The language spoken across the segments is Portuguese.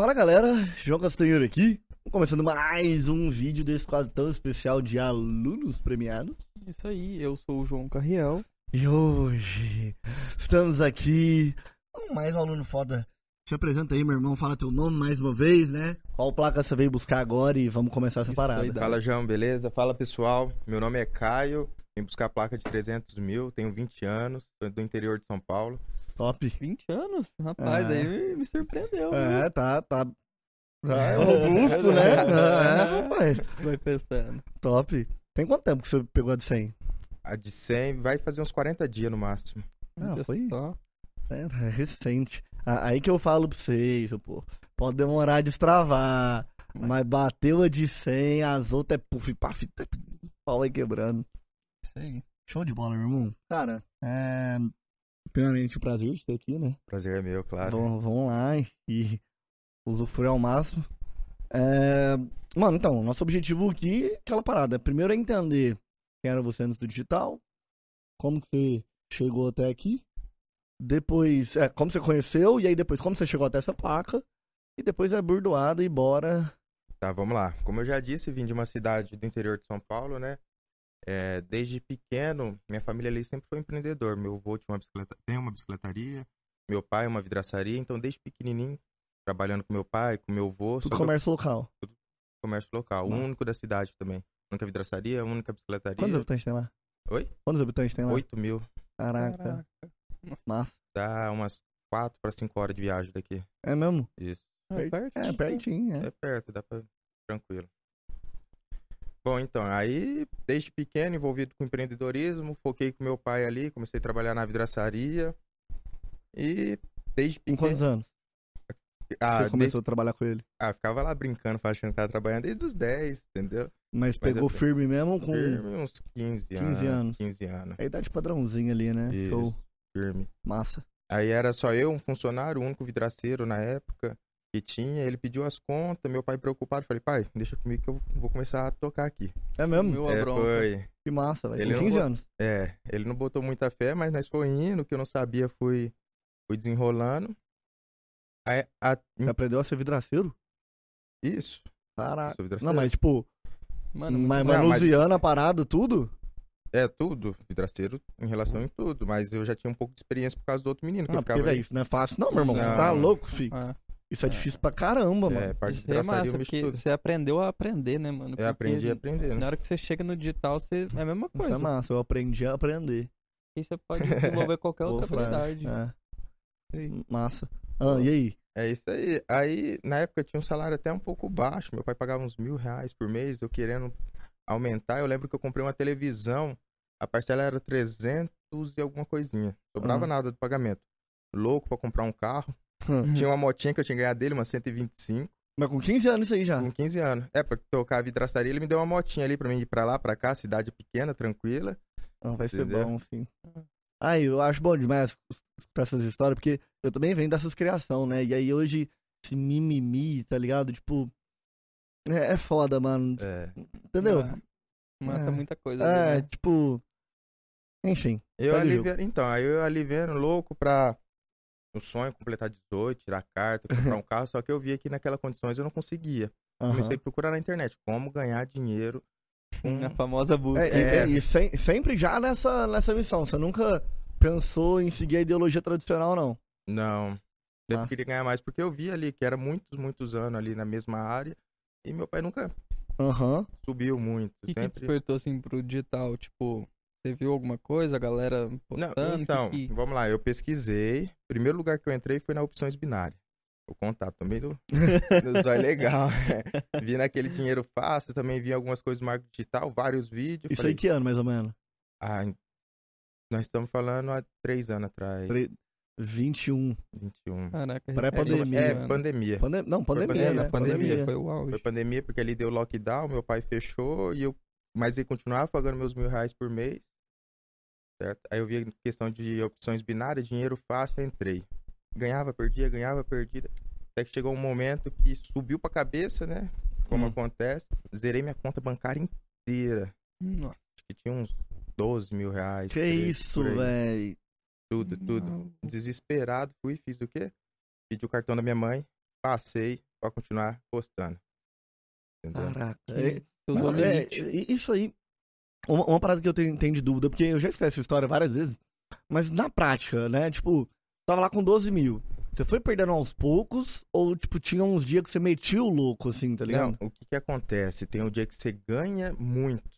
Fala galera, João Castanheiro aqui, começando mais um vídeo desse quadro tão especial de alunos premiados. Isso aí, eu sou o João Carriel. E hoje estamos aqui com mais um aluno foda. Se apresenta aí, meu irmão, fala teu nome mais uma vez, né? Qual placa você veio buscar agora e vamos começar essa Isso parada. Aí, fala João, beleza? Fala pessoal, meu nome é Caio, vim buscar a placa de 300 mil, tenho 20 anos, do interior de São Paulo. Top. 20 anos? Rapaz, é. aí me, me surpreendeu. É, viu? tá, tá. Já é, é. robusto, né? É. é, rapaz. Vai pensando. Top. Tem quanto tempo que você pegou a de 100? A de 100 vai fazer uns 40 dias no máximo. Ah, Deus foi? É, é recente. Aí que eu falo pra vocês, pô. Pode demorar a destravar. Mas bateu a de 100, as outras é puff, paf, pau aí quebrando. Isso aí. Show de bola, meu irmão. Cara, é primeiramente o prazer de ter aqui, né? Prazer é meu, claro. Então, vamos lá e usufruir ao máximo. É... Mano, então, nosso objetivo aqui é aquela parada. Primeiro é entender quem era você antes do digital, como que você chegou até aqui, depois, é, como você conheceu, e aí depois como você chegou até essa placa, e depois é burdoada e bora. Tá, vamos lá. Como eu já disse, vim de uma cidade do interior de São Paulo, né? É, desde pequeno, minha família ali sempre foi empreendedor. Meu avô tinha uma bicicleta, tem uma bicicletaria, meu pai uma vidraçaria, então desde pequenininho, trabalhando com meu pai, com meu avô. Tudo comércio local. Tudo comércio local, Nossa. o único da cidade também. Única vidraçaria, única bicicletaria. Quantos habitantes tem lá? Oi? Quantos habitantes tem lá? 8 mil. Caraca. Caraca. Massa. Dá umas 4 para 5 horas de viagem daqui. É mesmo? Isso. É pertinho. É pertinho, é. É perto, dá pra... Tranquilo. Bom, então, aí desde pequeno envolvido com empreendedorismo, foquei com meu pai ali, comecei a trabalhar na vidraçaria. E desde pequeno. Com quantos anos? Ah, Você começou desde... a trabalhar com ele? Ah, ficava lá brincando, fazendo que tava trabalhando desde os 10, entendeu? Mas, Mas pegou eu... firme mesmo com. Firme, uns 15, 15 anos. anos. 15 anos. É a idade padrãozinha ali, né? Isso, Show. Firme. Massa. Aí era só eu, um funcionário, o único vidraceiro na época que tinha, ele pediu as contas, meu pai preocupado, falei, pai, deixa comigo que eu vou começar a tocar aqui. É mesmo? Meu é, foi... Que massa, velho. Ele 15 anos. É, ele não botou muita fé, mas nós foi indo, o que eu não sabia fui, fui desenrolando. Aí, a... Você aprendeu a ser vidraceiro? Isso. Caraca. Não, mas tipo, Mano, mas manuseando mas... a parada, tudo? É, tudo. Vidraceiro em relação em tudo. Mas eu já tinha um pouco de experiência por causa do outro menino. Que ah, eu ficava... é isso, não é fácil não, meu irmão. Não. Você tá louco, filho. Ah. Isso é, é difícil pra caramba, é, mano. É, parte de é massa, porque tudo. você aprendeu a aprender, né, mano? É, porque eu aprendi a aprender. Né? Na hora que você chega no digital, você... é a mesma coisa. Isso é massa, eu aprendi a aprender. E você pode desenvolver qualquer outra habilidade. É. Massa. Ah, e aí? É isso aí. Aí, na época, eu tinha um salário até um pouco baixo. Meu pai pagava uns mil reais por mês. Eu querendo aumentar. Eu lembro que eu comprei uma televisão. A parcela era 300 e alguma coisinha. Sobrava uhum. nada do pagamento. Louco para comprar um carro. Hum. Tinha uma motinha que eu tinha ganhado dele, uma 125. Mas com 15 anos isso aí já? Com 15 anos. É, pra tocar a vidraçaria, ele me deu uma motinha ali pra mim ir pra lá, pra cá, cidade pequena, tranquila. Não, vai Entendeu? ser bom, enfim. Aí, ah, eu acho bom demais escutar essas histórias, porque eu também venho dessas criação, né? E aí hoje, esse mimimi, tá ligado? Tipo, é, é foda, mano. É. Entendeu? Mata é. muita coisa. É, ali, né? tipo... Enfim. Eu tá aliviando... Então, aí eu aliviando louco pra um sonho completar 18, tirar carta, comprar um carro, só que eu via que naquelas condições eu não conseguia. Uhum. Comecei a procurar na internet como ganhar dinheiro. Com... A famosa busca. É, é, é. e, e, sempre já nessa, nessa missão. Você nunca pensou em seguir a ideologia tradicional, não? Não. Sempre ah. queria ganhar mais, porque eu via ali que era muitos, muitos anos ali na mesma área e meu pai nunca uhum. subiu muito. O que, sempre... que despertou assim pro digital? Tipo, você viu alguma coisa, a galera postando? Não, então, que... vamos lá, eu pesquisei. primeiro lugar que eu entrei foi na opções binárias. O contato também do, do Zói legal. É. vi naquele dinheiro fácil, também vi algumas coisas do marketing digital, vários vídeos. Isso falei... aí que ano, mais ou menos? Ah, nós estamos falando há três anos atrás. Tre... 21. 21. Caraca, pré-pandemia. É, é pandemia. Não, pandemia, foi pandemia, né? pandemia. pandemia. Foi o auge. Foi pandemia, porque ali deu lockdown, meu pai fechou, e eu... mas ele continuava pagando meus mil reais por mês. Certo? Aí eu vi questão de opções binárias, dinheiro fácil, entrei. Ganhava, perdia, ganhava, perdia. Até que chegou um momento que subiu pra cabeça, né? Como hum. acontece. Zerei minha conta bancária inteira. Nossa. Acho que tinha uns 12 mil reais. Que isso, velho? Tudo, tudo. Não. Desesperado, fui, fiz o quê? Pedi o cartão da minha mãe, passei pra continuar postando. Entendeu? Caraca. É, é, isso aí uma, uma parada que eu tenho, tenho, de dúvida, porque eu já escrevi essa história várias vezes, mas na prática, né? Tipo, tava lá com 12 mil. Você foi perdendo aos poucos ou, tipo, tinha uns dias que você metia o louco, assim, tá ligado? Não, o que que acontece? Tem um dia que você ganha muito,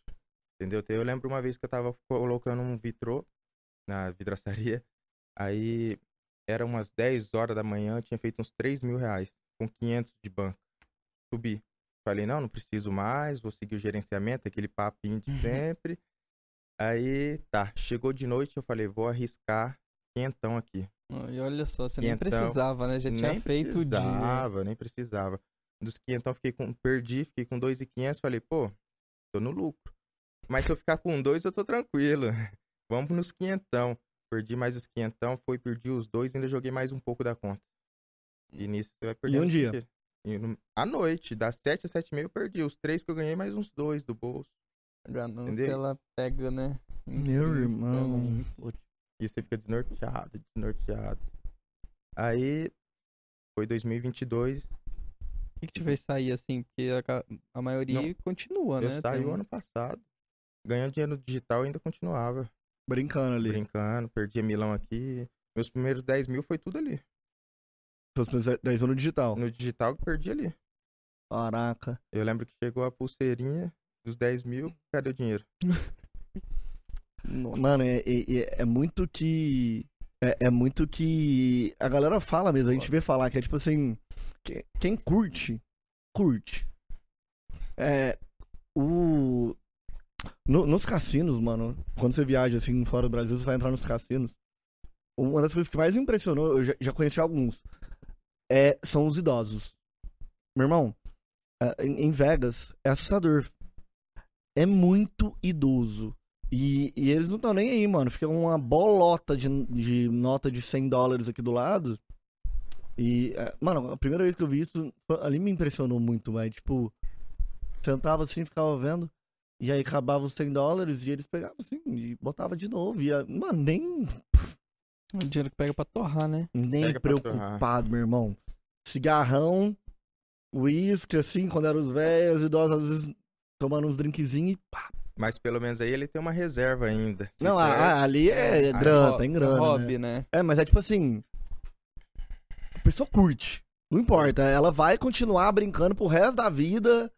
entendeu? Eu lembro uma vez que eu tava colocando um vitrô na vidraçaria, aí era umas 10 horas da manhã, eu tinha feito uns 3 mil reais com 500 de banco. Subi. Falei, não, não preciso mais, vou seguir o gerenciamento, aquele papinho de uhum. sempre. Aí, tá, chegou de noite, eu falei, vou arriscar quentão aqui. E olha só, você quentão, nem precisava, né? Já tinha feito o dia. Nem precisava, nem precisava. Dos quentão, fiquei com, perdi, fiquei com quinhentos falei, pô, tô no lucro. Mas se eu ficar com dois, eu tô tranquilo. Vamos nos quentão. Perdi mais os quentão, foi, perdi os dois, ainda joguei mais um pouco da conta. E nisso você vai perder. E um dia. Sentido à noite, das 7 às 7 e meia eu perdi. Os três que eu ganhei, mais uns dois do bolso. Ganância, ela pega, né? Meu irmão. E você fica desnorteado, desnorteado. Aí, foi 2022. O que, que te fez sair assim? Porque a, a maioria Não, continua, eu né? Eu saí o ano passado. Ganhando dinheiro digital ainda continuava. Brincando ali. Brincando, perdi milão aqui. Meus primeiros 10 mil foi tudo ali. 10 é, no digital. No digital que perdi ali. Caraca. Eu lembro que chegou a pulseirinha dos 10 mil, cadê o dinheiro? Mano, é, é, é, é, muito que. É, é, muito que a galera fala mesmo, a gente vê falar que é tipo assim: que, quem curte, curte. É. O. No, nos cassinos, mano, quando você viaja assim fora do Brasil, você vai entrar nos cassinos. Uma das coisas que mais impressionou, eu já, já conheci alguns, é, são os idosos. Meu irmão, é, em Vegas é assustador. É muito idoso. E, e eles não estão nem aí, mano. Fica uma bolota de, de nota de 100 dólares aqui do lado. E, é, mano, a primeira vez que eu vi isso, ali me impressionou muito, mas, tipo, sentava assim, ficava vendo. E aí acabava os 100 dólares e eles pegavam assim e botava de novo. E, mano, nem o dinheiro que pega pra torrar, né? Nem pega preocupado, meu irmão. Cigarrão, uísque, assim, quando eram os velhos, idosos, às vezes tomando uns drinkzinhos e pá. Mas pelo menos aí ele tem uma reserva ainda. Se não, a, ali é, é grana, é tem é grana. Né? Hobby, né? né? É, mas é tipo assim. A pessoa curte. Não importa, ela vai continuar brincando pro resto da vida.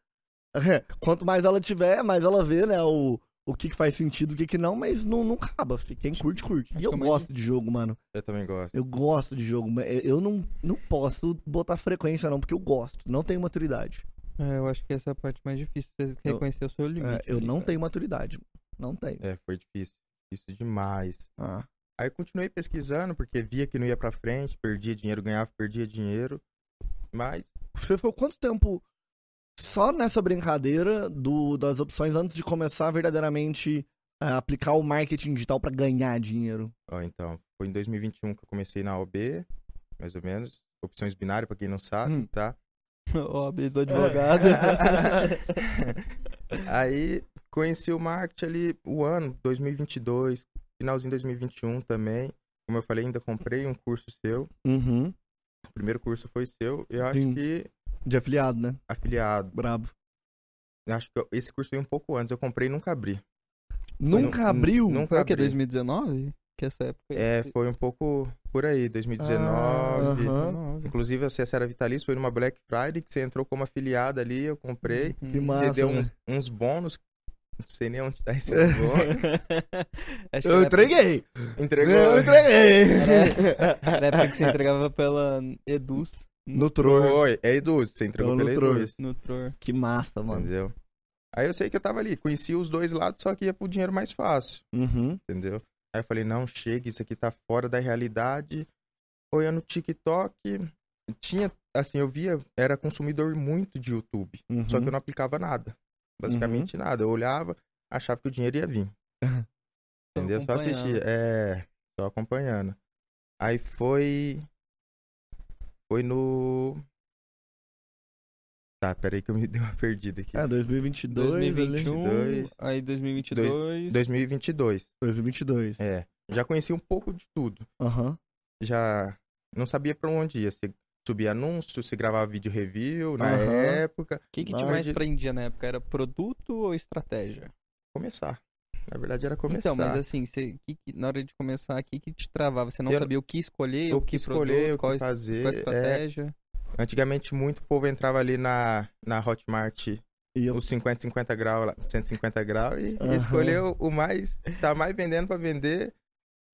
Quanto mais ela tiver, mais ela vê, né, o, o que, que faz sentido, o que, que não, mas não, não acaba. Quem curte, curte. E eu é gosto de jogo, mano. Eu também gosto. Eu gosto de jogo, mas eu não, não posso botar frequência, não, porque eu gosto. Não tenho maturidade. É, eu acho que essa é a parte mais difícil, você reconhecer eu, o seu limite. É, eu tá não cara. tenho maturidade. Não tenho. É, foi difícil. Difícil demais. Ah. Aí continuei pesquisando, porque via que não ia pra frente, perdia dinheiro, ganhava, perdia dinheiro. Mas. Você ficou quanto tempo só nessa brincadeira do, das opções antes de começar verdadeiramente a aplicar o marketing digital para ganhar dinheiro? Oh, então, foi em 2021 que eu comecei na OB, mais ou menos. Opções binárias, para quem não sabe, hum. tá? OB do advogado. Aí conheci o marketing ali o ano 2022, finalzinho de 2021 também. Como eu falei, ainda comprei um curso seu. Uhum. O primeiro curso foi seu. Eu Sim. acho que de afiliado, né? Afiliado. Brabo. Acho que eu, esse curso veio um pouco antes. Eu comprei e nunca abri. Nunca foi, abriu? Nunca foi abri. o que, 2019? Que essa época... É, foi um pouco por aí, 2019. Ah, uh -huh. Inclusive, a acesso era vitalício, foi numa Black Friday que você entrou como afiliada ali, eu comprei. Uhum. Que massa, você deu né? uns, uns bônus não sei nem onde tá esse bônus. Eu entreguei. Entregou. Eu entreguei. Era, era a época que você entregava pela Eduz. Hum. Nutror. Foi, É Edu, você entregou então, pela Nutror. Edu. Nutror. Que massa, mano. Entendeu? Aí eu sei que eu tava ali, conhecia os dois lados, só que ia pro dinheiro mais fácil. Uhum. Entendeu? Aí eu falei, não, chega, isso aqui tá fora da realidade. Foi no TikTok, tinha, assim, eu via, era consumidor muito de YouTube, uhum. só que eu uhum. não aplicava nada. Basicamente uhum. nada. Eu olhava, achava que o dinheiro ia vir. Entendeu? Só assistia. É, só acompanhando. Aí foi foi no. Tá, peraí que eu me dei uma perdida aqui. Ah, 2022. 2021, aí 2022. Dois, 2022. 2022. É. Já conheci um pouco de tudo. Aham. Uhum. Já não sabia pra onde ia. Se subir anúncio, se gravar vídeo review na uhum. época. O que, que te mais prendia na época? Era produto ou estratégia? Começar. Na verdade era começar. Então, mas assim, você, que, na hora de começar aqui, que te travava? Você não eu, sabia o que escolher, o que, escolher, produto, o que qual, fazer. Qual é. estratégia? É, antigamente, muito povo entrava ali na, na Hotmart, e eu... os 50, 50 graus, 150 graus, e, uhum. e escolheu o mais, tá mais vendendo para vender.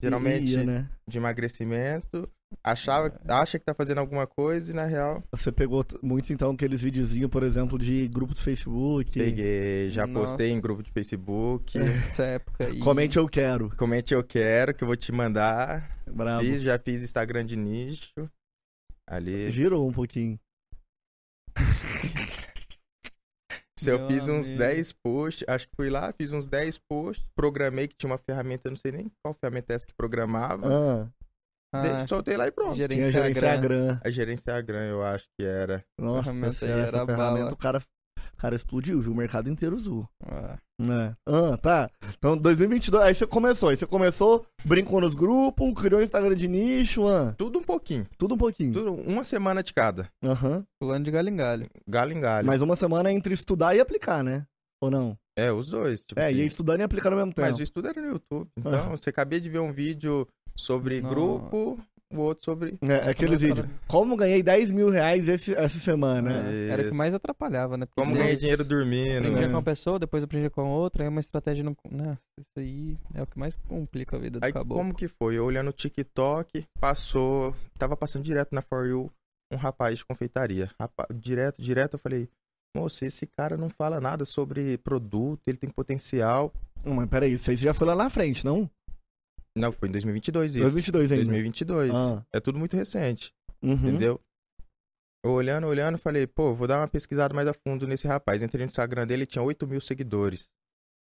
Geralmente, ia, né? de emagrecimento achava, acha que tá fazendo alguma coisa e na real. Você pegou muito então aqueles videozinhos, por exemplo, de grupo do Facebook. Peguei, já Nossa. postei em grupo de Facebook. É, essa época Comente eu quero. Comente eu quero, que eu vou te mandar. Bravo. Fiz, já fiz Instagram de nicho. Ali. Girou um pouquinho. Se eu fiz uns 10 posts, acho que fui lá, fiz uns 10 posts, programei que tinha uma ferramenta, não sei nem qual ferramenta é essa que programava. Ah ah, soltei lá e pronto. a Tinha gerenciar a grana. A gerenciar a grana, eu acho que era. Nossa, essa, era essa ferramenta, o cara, cara explodiu, viu? O mercado inteiro usou. Ah. Né? Ah, tá. Então, 2022, aí você começou. Aí você começou, brincou nos grupos, criou um Instagram de nicho, ah. Tudo um pouquinho. Tudo um pouquinho. Tudo, uma semana de cada. Aham. Uhum. Pulando de galho em galho. Galho em galho. Mas uma semana entre estudar e aplicar, né? Ou não? É, os dois. Tipo é, assim. e estudando e aplicando ao mesmo tempo. Mas o estudo era no YouTube. Então, você acabei de ver um vídeo sobre Não. grupo, o outro sobre. É, é aqueles vídeos. Como ganhei 10 mil reais esse, essa semana. É, era o que mais atrapalhava, né? Porque Como ganhei dinheiro dormindo. Aprendia né? com uma pessoa, depois aprendi com outra, aí é uma estratégia não. Né? Isso aí é o que mais complica a vida do aí, caboclo. Como que foi? Eu olhando o TikTok, passou. Tava passando direto na For You um rapaz de confeitaria. Direto, direto, eu falei. Moço, esse cara não fala nada sobre produto, ele tem potencial. mas peraí, você já foi lá na frente, não? Não, foi em 2022 isso. 2022 ainda. 2022. Ah. É tudo muito recente. Uhum. Entendeu? Eu olhando, olhando, falei, pô, vou dar uma pesquisada mais a fundo nesse rapaz. Entrei no Instagram dele, tinha 8 mil seguidores.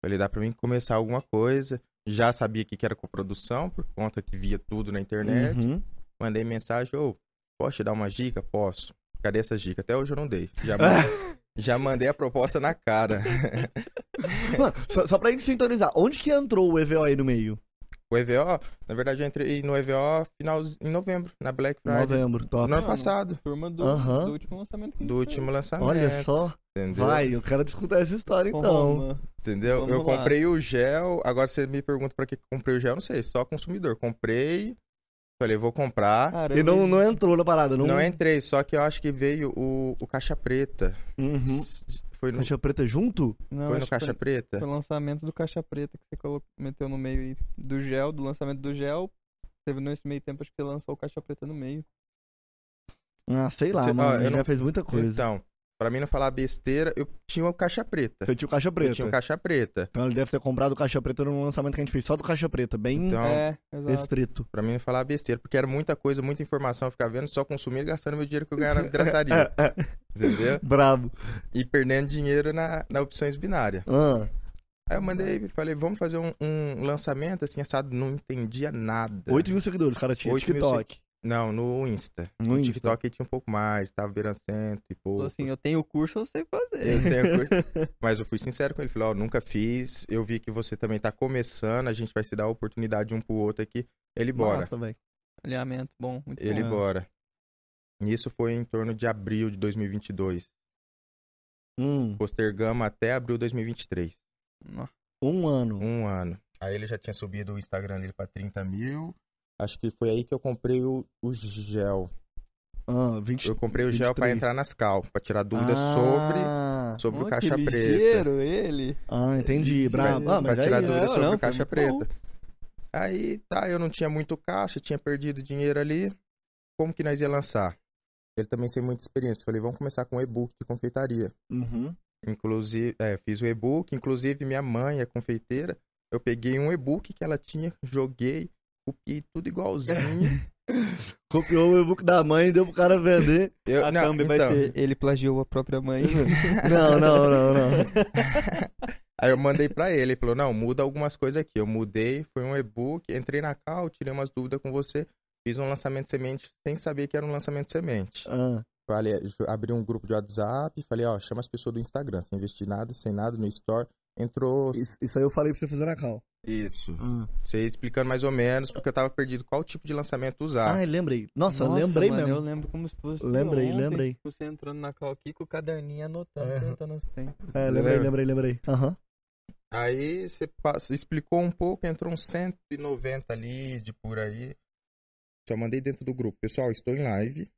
Falei, dá pra mim começar alguma coisa. Já sabia que era coprodução, por conta que via tudo na internet. Uhum. Mandei mensagem, ô, posso te dar uma dica? Posso. Cadê essa dica? Até hoje eu não dei. Já, já mandei a proposta na cara. Mano, só, só pra gente sintonizar, onde que entrou o EVO aí no meio? O EVO, na verdade, eu entrei no EVO final em novembro, na Black Friday. Novembro, top. No ano passado. Turma do, uhum. do último lançamento. Do último lançamento. Olha só. Entendeu? Vai, eu quero escutar essa história então. entendeu? Vamos eu comprei o gel, agora você me pergunta pra que comprei o gel, não sei, só consumidor. Comprei, falei, vou comprar. Caramba. E não, não entrou na parada, não? Não entrei, só que eu acho que veio o, o caixa preta. Uhum foi no. Caixa Preta junto? Não, foi no Caixa foi, Preta? Foi o lançamento do Caixa Preta que você colocou, meteu no meio do gel, do lançamento do gel. Teve nesse meio tempo, acho que você lançou o Caixa Preta no meio. Ah, sei lá, você, mano. Ah, ele não... já fez muita coisa. Então, Pra mim não falar besteira, eu tinha o caixa preta. Eu tinha o caixa preta. Eu tinha o caixa preta. Então ele deve ter comprado o caixa preta no lançamento que a gente fez só do caixa preta, bem então, é, restrito. Pra mim não falar besteira, porque era muita coisa, muita informação, eu ficava vendo, só consumir, e gastando meu dinheiro que eu ganhava na vidraçaria. É, é. entendeu? Bravo. E perdendo dinheiro na, na opções binárias. Ah. Aí eu mandei, e falei, vamos fazer um, um lançamento, assim, assado, não entendia nada. 8 mil seguidores, cara, tinha TikTok. Mil, não, no Insta. No, no Insta. tinha um pouco mais, tava virando cento e pouco. Falou assim, eu tenho curso, eu sei fazer. Eu tenho curso. Mas eu fui sincero com ele, falei, ó, oh, nunca fiz, eu vi que você também tá começando, a gente vai se dar a oportunidade um pro outro aqui. Ele bora. Nossa, velho. Alinhamento bom, muito Ele bom. bora. Isso foi em torno de abril de 2022. Hum. Postergamos até abril de 2023. Um ano. Um ano. Aí ele já tinha subido o Instagram dele pra 30 mil Acho que foi aí que eu comprei o, o gel. Ah, 20, eu comprei o gel para entrar nas cal, para tirar dúvidas ah, sobre, sobre o caixa que ligeiro, preta. ele. Ah, entendi, brabo. Ah, tirar é, dúvidas sobre não, o caixa preta. Bom. Aí, tá, eu não tinha muito caixa, tinha perdido dinheiro ali. Como que nós ia lançar? Ele também sem muita experiência. Falei, vamos começar com o e-book de confeitaria. Uhum. Inclusive, é, fiz o e-book, inclusive minha mãe é confeiteira. Eu peguei um e-book que ela tinha, joguei, copiei tudo igualzinho. Copiou o e-book da mãe, deu pro cara vender. Eu, a não, Thumb então... vai ser. Ele plagiou a própria mãe. não, não, não, não. Aí eu mandei pra ele, ele falou, não, muda algumas coisas aqui. Eu mudei, foi um e-book, entrei na cal, tirei umas dúvidas com você, fiz um lançamento semente sem saber que era um lançamento semente. Ah. Falei, abri um grupo de WhatsApp, falei, ó, chama as pessoas do Instagram, sem investir nada, sem nada, no store, entrou. Isso, isso aí eu falei pra você fazer na cal. Isso. Ah. Você explicando mais ou menos, porque eu tava perdido qual tipo de lançamento usar. Ah, lembrei. Nossa, Nossa lembrei mano, mesmo. Eu lembro como se fosse. Lembrei, ontem, lembrei. Tipo, você entrando na cal aqui com o caderninho anotando, é. anotando os tempos. É, lembrei, lembrei, lembrei. Aham. Uhum. Aí você passou, explicou um pouco, entrou uns 190 de por aí. Só mandei dentro do grupo. Pessoal, estou em live.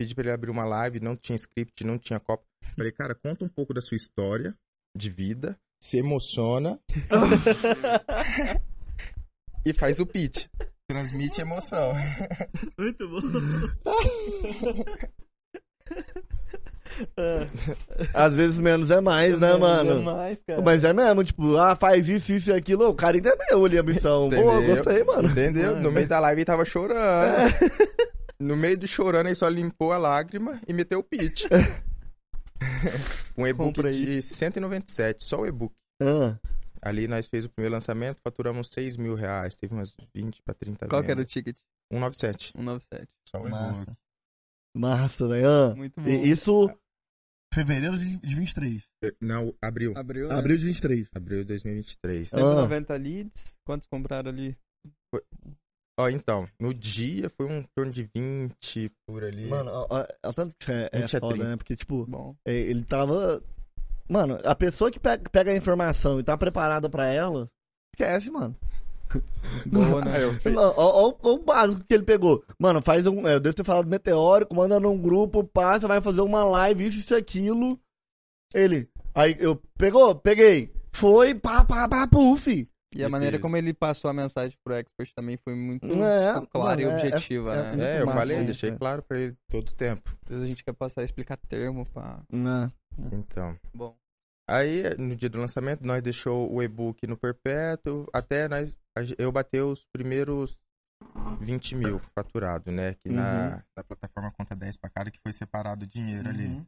Pedi para ele abrir uma live, não tinha script, não tinha cópia Falei, cara, conta um pouco da sua história de vida se emociona e faz o pitch. Transmite emoção. Muito bom. Ah. Às vezes menos é mais, né, é mano? É mais, Mas é mesmo, tipo, ah, faz isso, isso e aquilo. O cara entendeu ali a missão. Boa, gostei, mano. Entendeu? No meio da live ele tava chorando. É. No meio do chorando, ele só limpou a lágrima e meteu o pitch. um e-book de 197, só o e-book. Ah. Ali nós fez o primeiro lançamento, faturamos 6 mil reais, teve umas 20 para 30 Qual que era o ticket? 197. 197. Só o Massa. Massa, né? Ah. Muito bom. E isso Fevereiro de, de 23. Eh, não, abril. Abril, né? abril de 23. Abril de 2023. 190 ah. leads. Quantos compraram ali? Ó, então, no dia foi um torno de 20 por ali. Mano, ó, tanto que é, é foda, né? Porque, tipo, Bom. É, ele tava. Mano, a pessoa que pega a informação e tá preparada pra ela, esquece, mano. Boa, né? Olha o básico que ele pegou. Mano, faz um. É, eu devo ter falado meteórico, manda num grupo, passa, vai fazer uma live, isso, isso, aquilo. Ele. Aí eu pegou, peguei. Foi, pá, pá, pá, puf. E a maneira como ele passou a mensagem pro Expert também foi muito é, clara e é, é objetiva, é, né? É, eu massa, falei, deixei claro pra ele todo o tempo. Às vezes a gente quer passar a explicar termo, pra... Né? Então. Bom. Aí, no dia do lançamento, nós deixou o e-book no perpétuo, até nós, eu bater os primeiros 20 mil faturado, né? Que uhum. na, na plataforma conta 10 pra cada, que foi separado o dinheiro uhum. ali.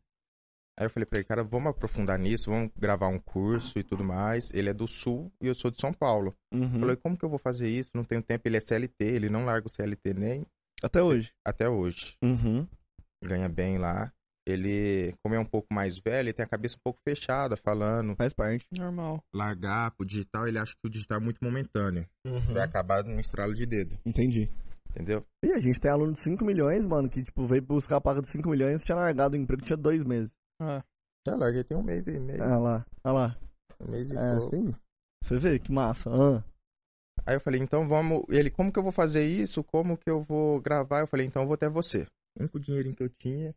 Aí eu falei pra ele, cara, vamos aprofundar nisso, vamos gravar um curso e tudo mais. Ele é do Sul e eu sou de São Paulo. Uhum. Falei, como que eu vou fazer isso? Não tenho tempo, ele é CLT, ele não larga o CLT nem. Até hoje. Até hoje. Uhum. Ganha bem lá. Ele, como é um pouco mais velho, ele tem a cabeça um pouco fechada, falando. Faz parte. Normal. Largar pro digital, ele acha que o digital é muito momentâneo. Uhum. Vai acabar num estralo de dedo. Entendi. Entendeu? E a gente tem aluno de 5 milhões, mano, que, tipo, veio buscar a paga de 5 milhões, tinha largado o emprego, tinha dois meses. Ah. lá, já tem um mês e meio. Ah lá, ah lá. Um mês e é, pouco. Você vê que massa. Ah. Aí eu falei, então vamos. Ele, como que eu vou fazer isso? Como que eu vou gravar? Eu falei, então eu vou até você. O único dinheirinho que eu tinha,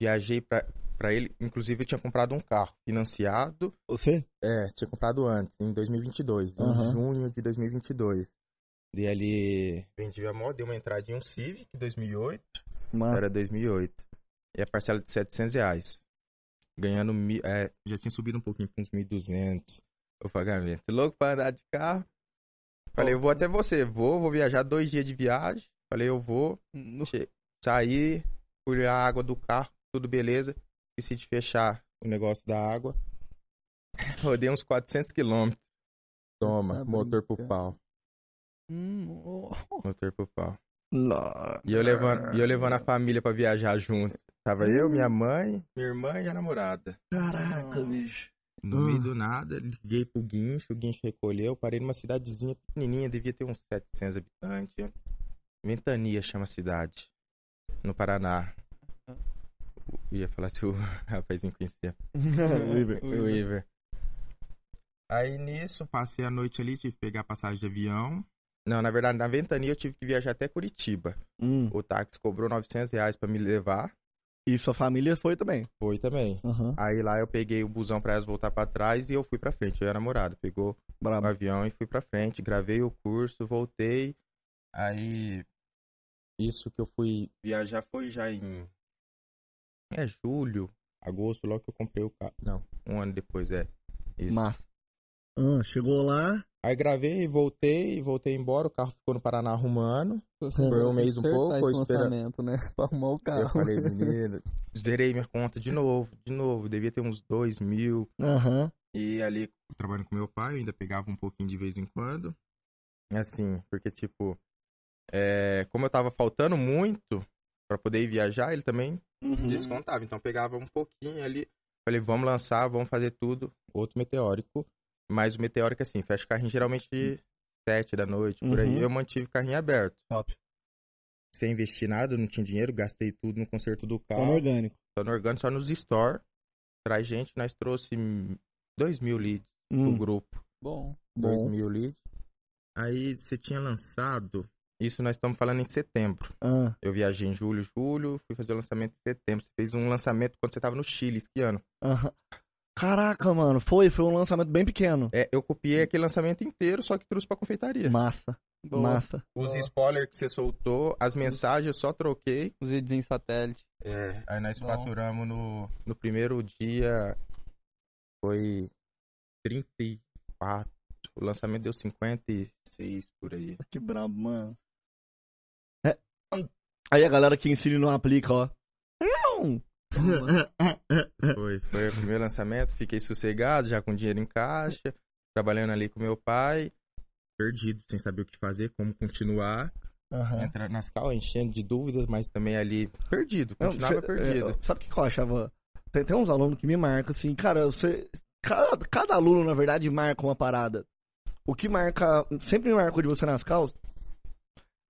viajei pra, pra ele. Inclusive, eu tinha comprado um carro financiado. Você? É, tinha comprado antes, em 2022, em junho de 2022. E ali. Vendi a moto, dei uma entrada em um Civic 2008. Massa. Era 2008. E a parcela de 700 reais ganhando mil, é, já tinha subido um pouquinho para uns 1.200 o pagamento. Louco para andar de carro. Falei, eu vou até você, vou, vou viajar dois dias de viagem. Falei, eu vou. sair uhum. Saí, fui a água do carro, tudo beleza. Esqueci de fechar o negócio da água. Rodei uns 400 quilômetros. Toma, tá hum, oh. motor pro pau. Motor pro pau. E eu levando, e eu levando a família para viajar junto. Tava eu, minha mãe, minha irmã e a namorada. Caraca, ah. bicho. No meio ah. do nada, liguei pro guincho, o guincho recolheu, parei numa cidadezinha pequenininha, devia ter uns 700 habitantes. Ventania chama a cidade, no Paraná. Eu ia falar se o rapazinho conhecia. o Iver. O Iver. Aí nisso, passei a noite ali, tive que pegar passagem de avião. Não, na verdade, na Ventania eu tive que viajar até Curitiba. Hum. O táxi cobrou 900 reais pra me levar. E sua família foi também? Foi também. Uhum. Aí lá eu peguei o busão pra elas voltar pra trás e eu fui pra frente. Eu era namorado. Pegou Bravo. o avião e fui pra frente. Gravei o curso, voltei. Aí. Isso que eu fui viajar foi já em. É julho, agosto, logo que eu comprei o carro. Não, um ano depois, é. Isso. Massa. Ah, chegou lá. Aí gravei, voltei, voltei embora, o carro ficou no Paraná arrumando. É, foi um mês um pouco, foi esperando. né? Pra arrumar o carro. Eu falei, menino, zerei minha conta de novo, de novo, devia ter uns dois mil. Uhum. E ali, trabalhando com meu pai, eu ainda pegava um pouquinho de vez em quando. Assim, porque tipo, é, como eu tava faltando muito para poder ir viajar, ele também uhum. descontava. Então pegava um pouquinho ali. Falei, vamos lançar, vamos fazer tudo. Outro meteórico mas o Meteórica, assim, fecha o carrinho geralmente hum. sete da noite, por aí. Uhum. Eu mantive o carrinho aberto. Top. Sem investir nada, não tinha dinheiro, gastei tudo no conserto do carro. Só no orgânico. Só no orgânico, só nos store. traz gente, nós trouxe dois mil leads hum. pro grupo. Bom. Dois Bom. mil leads. Aí você tinha lançado. Isso nós estamos falando em setembro. Ah. Eu viajei em julho, julho, fui fazer o lançamento em setembro. Você fez um lançamento quando você estava no Chile, esquiando. Ah. Caraca, mano, foi, foi um lançamento bem pequeno. É, eu copiei aquele lançamento inteiro, só que trouxe pra confeitaria. Massa. Boa. Massa. Os spoilers que você soltou, as mensagens eu só troquei. Os vídeos em satélite. É, aí nós Bom. faturamos no, no primeiro dia. Foi 34. O lançamento deu 56 por aí. Que brabo, mano. É. Aí a galera que ensina não aplica, ó. Não! foi, foi o meu lançamento, fiquei sossegado, já com dinheiro em caixa, trabalhando ali com meu pai, perdido, sem saber o que fazer, como continuar. Uhum. nas calas, enchendo de dúvidas, mas também ali perdido, continuava cê, é, perdido. Eu, é, sabe o que eu achava? Tem, tem uns alunos que me marcam assim, cara, você. Cada, cada aluno, na verdade, marca uma parada. O que marca. Sempre me marcou de você nas causas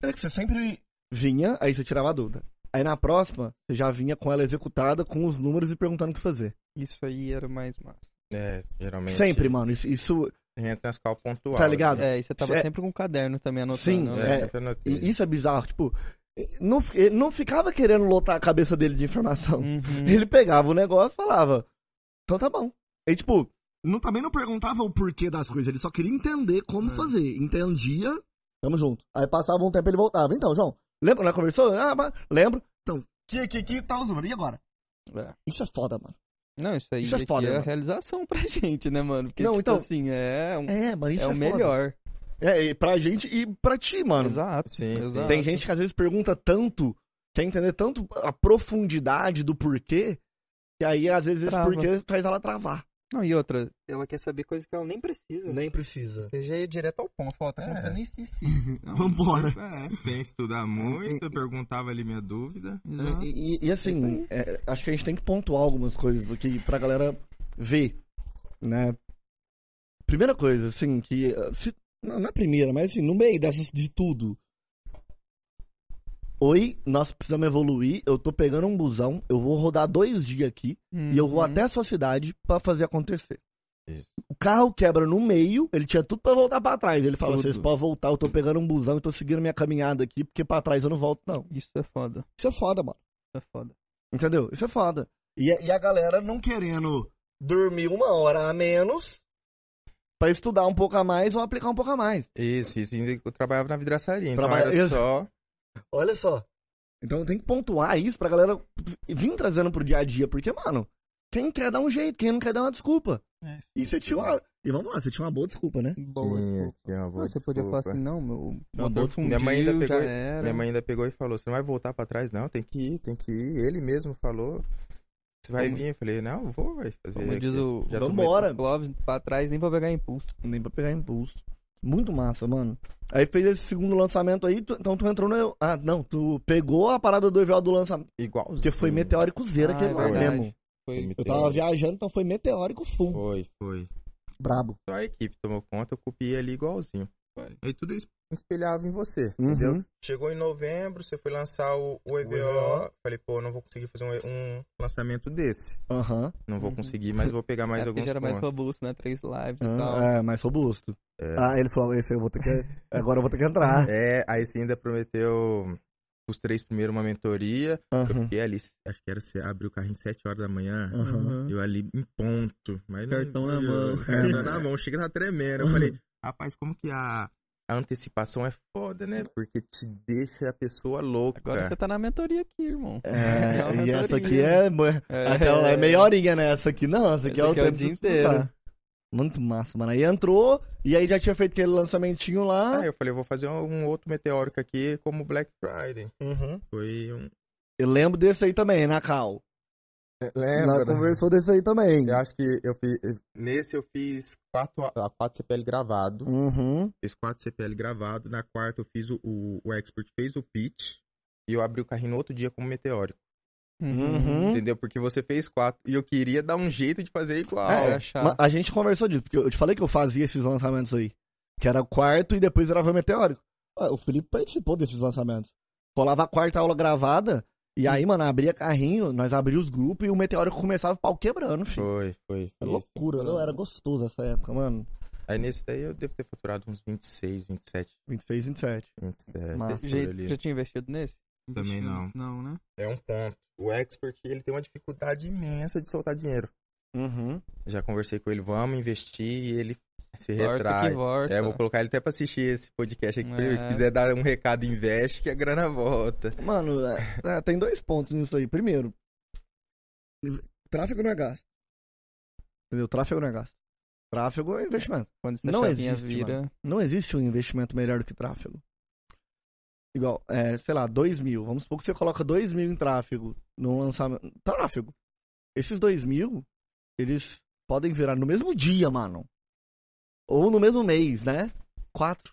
era que você sempre vinha, aí você tirava a dúvida. Aí na próxima, você já vinha com ela executada, com os números e perguntando o que fazer. Isso aí era mais massa. É, geralmente. Sempre, mano. Isso. isso... Tinha transcal pontual. Tá ligado? Assim. É, e você tava é. sempre com um caderno também anotando. Sim, né? é, é. isso é bizarro. Tipo, não, ele não ficava querendo lotar a cabeça dele de informação. Uhum. Ele pegava o negócio e falava, então tá bom. E tipo, não, também não perguntava o porquê das coisas, ele só queria entender como é. fazer. Entendia, tamo junto. Aí passava um tempo ele voltava. Então, João, Lembra? Nós né, conversou? Ah, mas lembro. Então, que, que que, tá os números. E agora? É. Isso é foda, mano. Não, isso aí isso é, foda, é realização pra gente, né, mano? Porque, não, tipo então, assim, é, um, é, mano, isso é, é o melhor. É, e pra gente e pra ti, mano. Exato, sim, exato. Tem gente que às vezes pergunta tanto, quer entender tanto a profundidade do porquê, que aí às vezes Trava. esse porquê faz ela travar. Não, e outra, ela quer saber coisas que ela nem precisa. Nem precisa. Seja ir direto ao ponto. Fala, tá é. nem se Vambora. É, sem estudar muito, eu perguntava ali minha dúvida. e, e, assim, é, acho que a gente tem que pontuar algumas coisas aqui pra galera ver, né? Primeira coisa, assim, que... Se, não é primeira, mas assim, no meio dessas, de tudo, Oi, nós precisamos evoluir. Eu tô pegando um busão, eu vou rodar dois dias aqui uhum. e eu vou uhum. até a sua cidade para fazer acontecer. Isso. O carro quebra no meio, ele tinha tudo para voltar para trás. Ele falou: vocês podem voltar, eu tô pegando um busão e tô seguindo minha caminhada aqui, porque para trás eu não volto, não. Isso é foda. Isso é foda, mano. Isso é foda. Entendeu? Isso é foda. E, e a galera não querendo dormir uma hora a menos para estudar um pouco a mais ou aplicar um pouco a mais. Isso, isso. Eu trabalhava na vidraçaria, então Trabalha... era só Olha só. Então tem que pontuar isso pra galera vir trazendo pro dia a dia, porque, mano, quem quer dar um jeito, quem não quer dar uma desculpa. É, e é você tinha uma. E vamos lá, você tinha uma boa desculpa, né? Boa Sim, desculpa. Uma boa ah, desculpa. você podia falar assim, não, meu não, motor fundiu, minha mãe ainda pegou, Minha mãe ainda pegou e falou, você não vai voltar pra trás, não, tem que ir, tem que ir. Ele mesmo falou. Você vai Como... vir? Eu falei, não, vou, vai fazer. Como diz o. Já vambora. Clóvis pra trás nem pra pegar impulso. Nem pra pegar impulso. Muito massa, mano. Aí fez esse segundo lançamento aí, tu, então tu entrou no. Ah, não, tu pegou a parada do EVO do lançamento. Igual. Porque foi meteórico zero ah, aquele é mesmo. Foi eu tava viajando, então foi meteórico full. Foi, foi. Brabo. Só a equipe tomou conta, eu copiei ali igualzinho. Vale. Aí tudo isso espelhava em você, uhum. entendeu? Chegou em novembro, você foi lançar o, o EVO. falei, pô, não vou conseguir fazer um, um lançamento desse. Uhum. Não vou conseguir, mas vou pegar mais é alguns. Já era mais robusto, né? Três lives e ah, tal. É, mais robusto. É. Ah, ele falou, esse eu vou ter que. Agora eu vou ter que entrar. É, aí você ainda prometeu os três primeiros uma mentoria. Uhum. Eu fiquei ali, acho que era você abrir o carrinho às 7 horas da manhã. Uhum. Eu ali em ponto. Mas Cartão não, na eu, mão. Cartão na mão, chega tá tremendo. Eu falei, Rapaz, como que a, a antecipação é foda, né? Porque te deixa a pessoa louca. Agora você tá na mentoria aqui, irmão. É, é mentoria. e essa aqui é, é, aquela, é meia horinha, né? Essa aqui não, essa aqui é essa é, o, aqui é o dia inteiro. Muito massa, mano. Aí entrou, e aí já tinha feito aquele lançamentinho lá. Ah, eu falei, eu vou fazer um outro meteórico aqui, como Black Friday. Uhum. Foi um... Eu lembro desse aí também, na né, Cal. Lembra? É, é, Nós conversou desse aí também. Eu acho que eu fiz. Nesse eu fiz quatro, a tá, quatro CPL gravado. Uhum. Fiz quatro CPL gravado. Na quarta eu fiz o, o, o expert, fez o pitch. E eu abri o carrinho no outro dia como meteórico. Uhum. Entendeu? Porque você fez quatro. E eu queria dar um jeito de fazer igual. É, a gente conversou disso, porque eu te falei que eu fazia esses lançamentos aí. Que era o quarto e depois o meteórico. Ah, o Felipe participou desses lançamentos. Colava a quarta aula gravada e aí, mano, abria carrinho, nós abriamos os grupos e o meteoro começava o pau quebrando, filho. Foi, foi. Era é loucura, isso, né? Era gostoso essa época, mano. Aí nesse daí eu devo ter faturado uns 26, 27. 26, 27. 27. Mas, já, já tinha investido nesse? Também não. Não, né? É um ponto. O expert, ele tem uma dificuldade imensa de soltar dinheiro. Uhum. Já conversei com ele, vamos investir, e ele se volta retrai. Volta. É, vou colocar ele até pra assistir esse podcast aqui. É. Se quiser dar um recado, investe, que a grana volta. Mano, é, é, tem dois pontos nisso aí. Primeiro, tráfego não é gasto. Entendeu? Tráfego não é gasto. Tráfego é investimento. não existe, vira... Não existe um investimento melhor do que tráfego. Igual, é, sei lá, 2 mil. Vamos supor que você coloca 2 mil em tráfego no lançamento. Tráfego. Esses 2 mil, eles podem virar no mesmo dia, mano. Ou no mesmo mês, né? Quatro.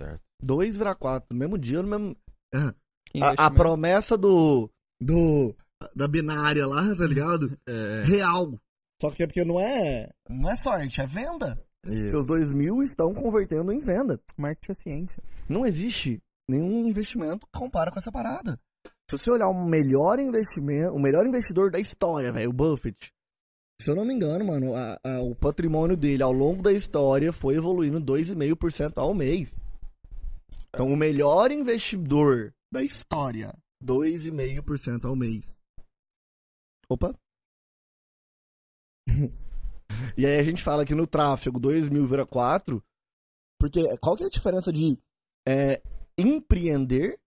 Certo. Dois virar quatro. No mesmo dia, no mesmo. É. A, a, promessa do. do. Da binária lá, tá ligado? É, é. Real. Só que é porque não é. Não é sorte, é venda. Isso. Seus dois mil estão convertendo em venda. Marketing é ciência. Não existe nenhum investimento que compara com essa parada. Se você olhar o melhor investimento, o melhor investidor da história, velho, o Buffett. Se eu não me engano, mano, a, a, o patrimônio dele ao longo da história foi evoluindo 2,5% ao mês. Então, o melhor investidor da história, 2,5% ao mês. Opa. e aí a gente fala que no tráfego 2000 vira 4, porque qual que é a diferença de é, empreender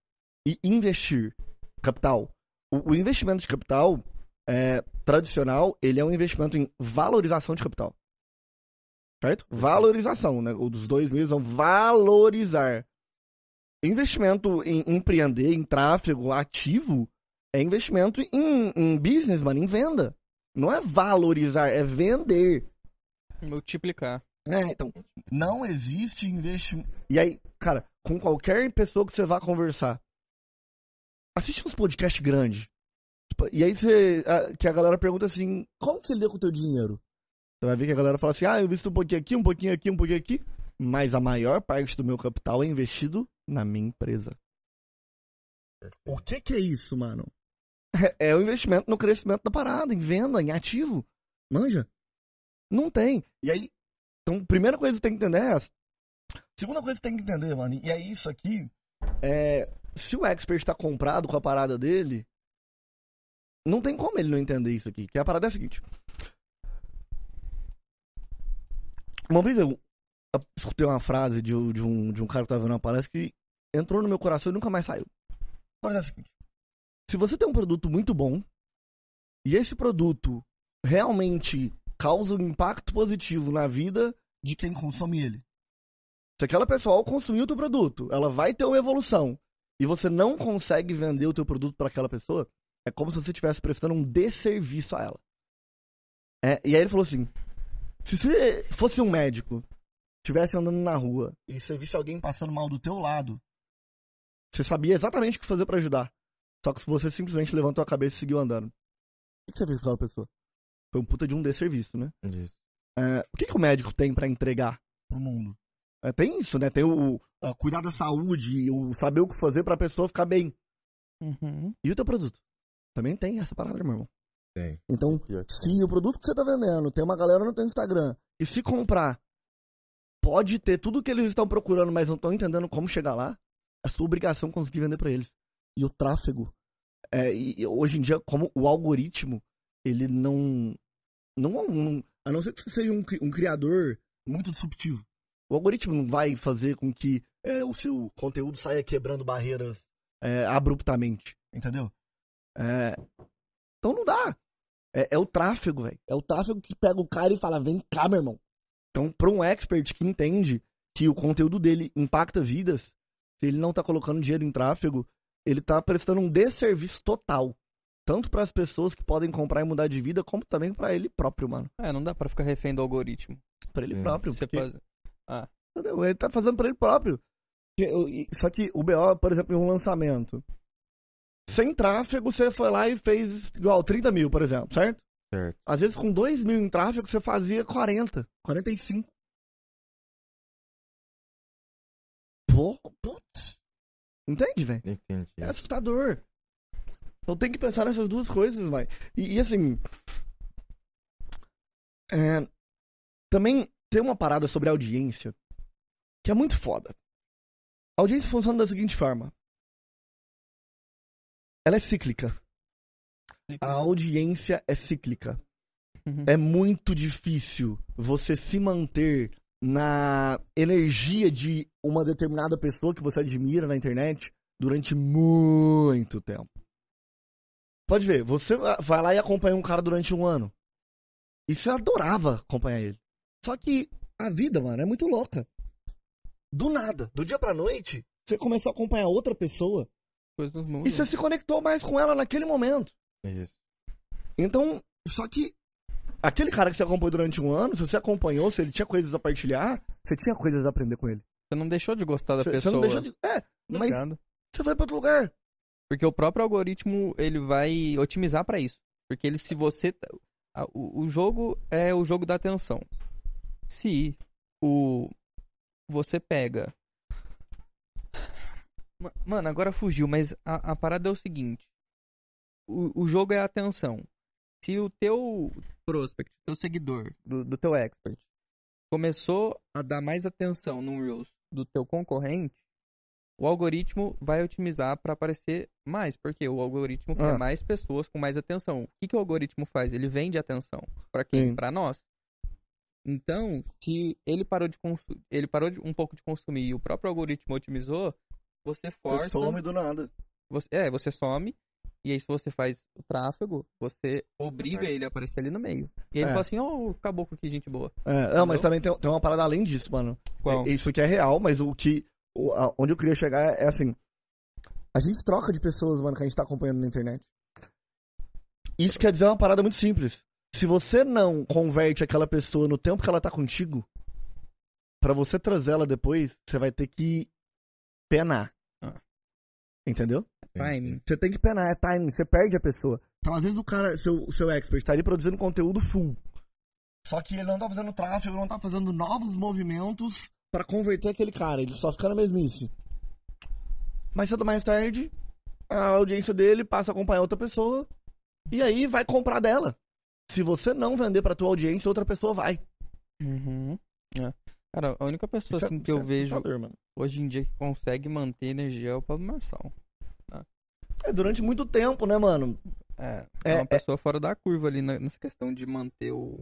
e investir? capital. O, o investimento de capital é, tradicional, ele é um investimento em valorização de capital. Certo? Valorização, né? Os dois meios vão valorizar. Investimento em empreender, em tráfego ativo, é investimento em, em business, mano, em venda. Não é valorizar, é vender. Multiplicar. É, então, não existe investimento. E aí, cara, com qualquer pessoa que você vá conversar, assiste uns podcasts grandes. Tipo, e aí você, a, que a galera pergunta assim, como você lida com o teu dinheiro? Você vai ver que a galera fala assim, ah, eu visto um pouquinho aqui, um pouquinho aqui, um pouquinho aqui. Mas a maior parte do meu capital é investido na minha empresa. O que que é isso, mano? É, é o investimento no crescimento da parada, em venda, em ativo. Manja? Não tem. E aí, então, primeira coisa que tem que entender é essa. Segunda coisa que tem que entender, mano, e é isso aqui, é, se o expert tá comprado com a parada dele, não tem como ele não entender isso aqui. Que a parada é a seguinte. Uma vez eu escutei uma frase de, de, um, de um cara que tava vendo uma palestra que entrou no meu coração e nunca mais saiu. Mas é a seguinte. Se você tem um produto muito bom e esse produto realmente causa um impacto positivo na vida de quem consome ele. Se aquela pessoa consumiu o teu produto, ela vai ter uma evolução e você não consegue vender o teu produto para aquela pessoa, é como se você estivesse prestando um desserviço a ela. É, e aí ele falou assim: se você fosse um médico, estivesse andando na rua e você visse alguém passando mal do teu lado, você sabia exatamente o que fazer para ajudar. Só que você simplesmente levantou a cabeça e seguiu andando. O que você fez com aquela pessoa? Foi um puta de um desserviço, né? Isso. É, o que, que o médico tem para entregar pro mundo? É, tem isso, né? Tem o, o cuidar da saúde, o saber o que fazer pra pessoa ficar bem. Uhum. E o teu produto? Também tem essa parada, meu irmão. Tem. Então, se é o produto que você tá vendendo tem uma galera no teu Instagram, e se comprar, pode ter tudo que eles estão procurando, mas não estão entendendo como chegar lá, é sua obrigação conseguir vender para eles. E o tráfego. É, e hoje em dia, como o algoritmo, ele não. não, não a não ser que você seja um, um criador muito disruptivo. O algoritmo não vai fazer com que é, o seu conteúdo saia quebrando barreiras é, abruptamente, entendeu? É, então não dá. É, é, o tráfego, velho. É o tráfego que pega o cara e fala, vem cá, meu irmão. Então, pra um expert que entende que o conteúdo dele impacta vidas, se ele não tá colocando dinheiro em tráfego, ele tá prestando um desserviço total tanto para as pessoas que podem comprar e mudar de vida, como também para ele próprio, mano. É, não dá para ficar refém do algoritmo. Para ele é. próprio. Você porque... Ah. Ele tá fazendo pra ele próprio. Só que o BO, por exemplo, em um lançamento. Sem tráfego, você foi lá e fez igual 30 mil, por exemplo, certo? Certo. Às vezes com 2 mil em tráfego, você fazia 40, 45. Pô, putz. Entende, velho? Entendi. É assustador. Então tem que pensar nessas duas coisas, vai. E, e, assim. É, também tem uma parada sobre audiência que é muito foda. A audiência funciona da seguinte forma: ela é cíclica. A uhum. audiência é cíclica. Uhum. É muito difícil você se manter na energia de uma determinada pessoa que você admira na internet durante muito tempo. Pode ver, você vai lá e acompanha um cara durante um ano. E você adorava acompanhar ele. Só que a vida, mano, é muito louca. Do nada, do dia pra noite, você começou a acompanhar outra pessoa. Coisas mãos E você se conectou mais com ela naquele momento. Isso. Então, só que aquele cara que você acompanhou durante um ano, se você acompanhou, se ele tinha coisas a partilhar, você tinha coisas a aprender com ele. Você não deixou de gostar da você, pessoa. Você não deixou de... É, mas você foi pra outro lugar. Porque o próprio algoritmo, ele vai otimizar para isso. Porque ele, se você... O, o jogo é o jogo da atenção se o você pega Mano, agora fugiu, mas a, a parada é o seguinte. O, o jogo é a atenção. Se o teu prospect, teu seguidor, do, do teu expert, começou a dar mais atenção no Reels do teu concorrente, o algoritmo vai otimizar para aparecer mais, porque o algoritmo ah. quer mais pessoas com mais atenção. O que, que o algoritmo faz? Ele vende atenção. Para quem? Para nós. Então, se ele parou de ele parou de, um pouco de consumir e o próprio algoritmo otimizou, você força. Você some do nada. Você, é, você some. E aí, se você faz o tráfego, você obriga é. ele a aparecer ali no meio. E ele é. fala assim: Ó, oh, caboclo aqui, gente boa. É, não, mas também tem, tem uma parada além disso, mano. Qual? É, isso aqui é real, mas o que. O, a, onde eu queria chegar é, é assim: a gente troca de pessoas, mano, que a gente tá acompanhando na internet. Isso quer dizer uma parada muito simples. Se você não converte aquela pessoa no tempo que ela tá contigo, para você trazer ela depois, você vai ter que penar. Ah. Entendeu? É time. Você tem que penar, é time, você perde a pessoa. Então, às vezes o cara, seu, seu expert, tá ali produzindo conteúdo full. Só que ele não tá fazendo tráfego, ele não tá fazendo novos movimentos para converter aquele cara, ele só fica na mesmice. Mas cedo mais tarde, a audiência dele passa a acompanhar outra pessoa e aí vai comprar dela. Se você não vender pra tua audiência, outra pessoa vai. Uhum. É. Cara, a única pessoa é assim, é, que eu é vejo hoje em dia que consegue manter energia é o Pablo Marçal. Né? É durante muito tempo, né, mano? É, é, é uma pessoa fora da curva ali nessa questão de manter o,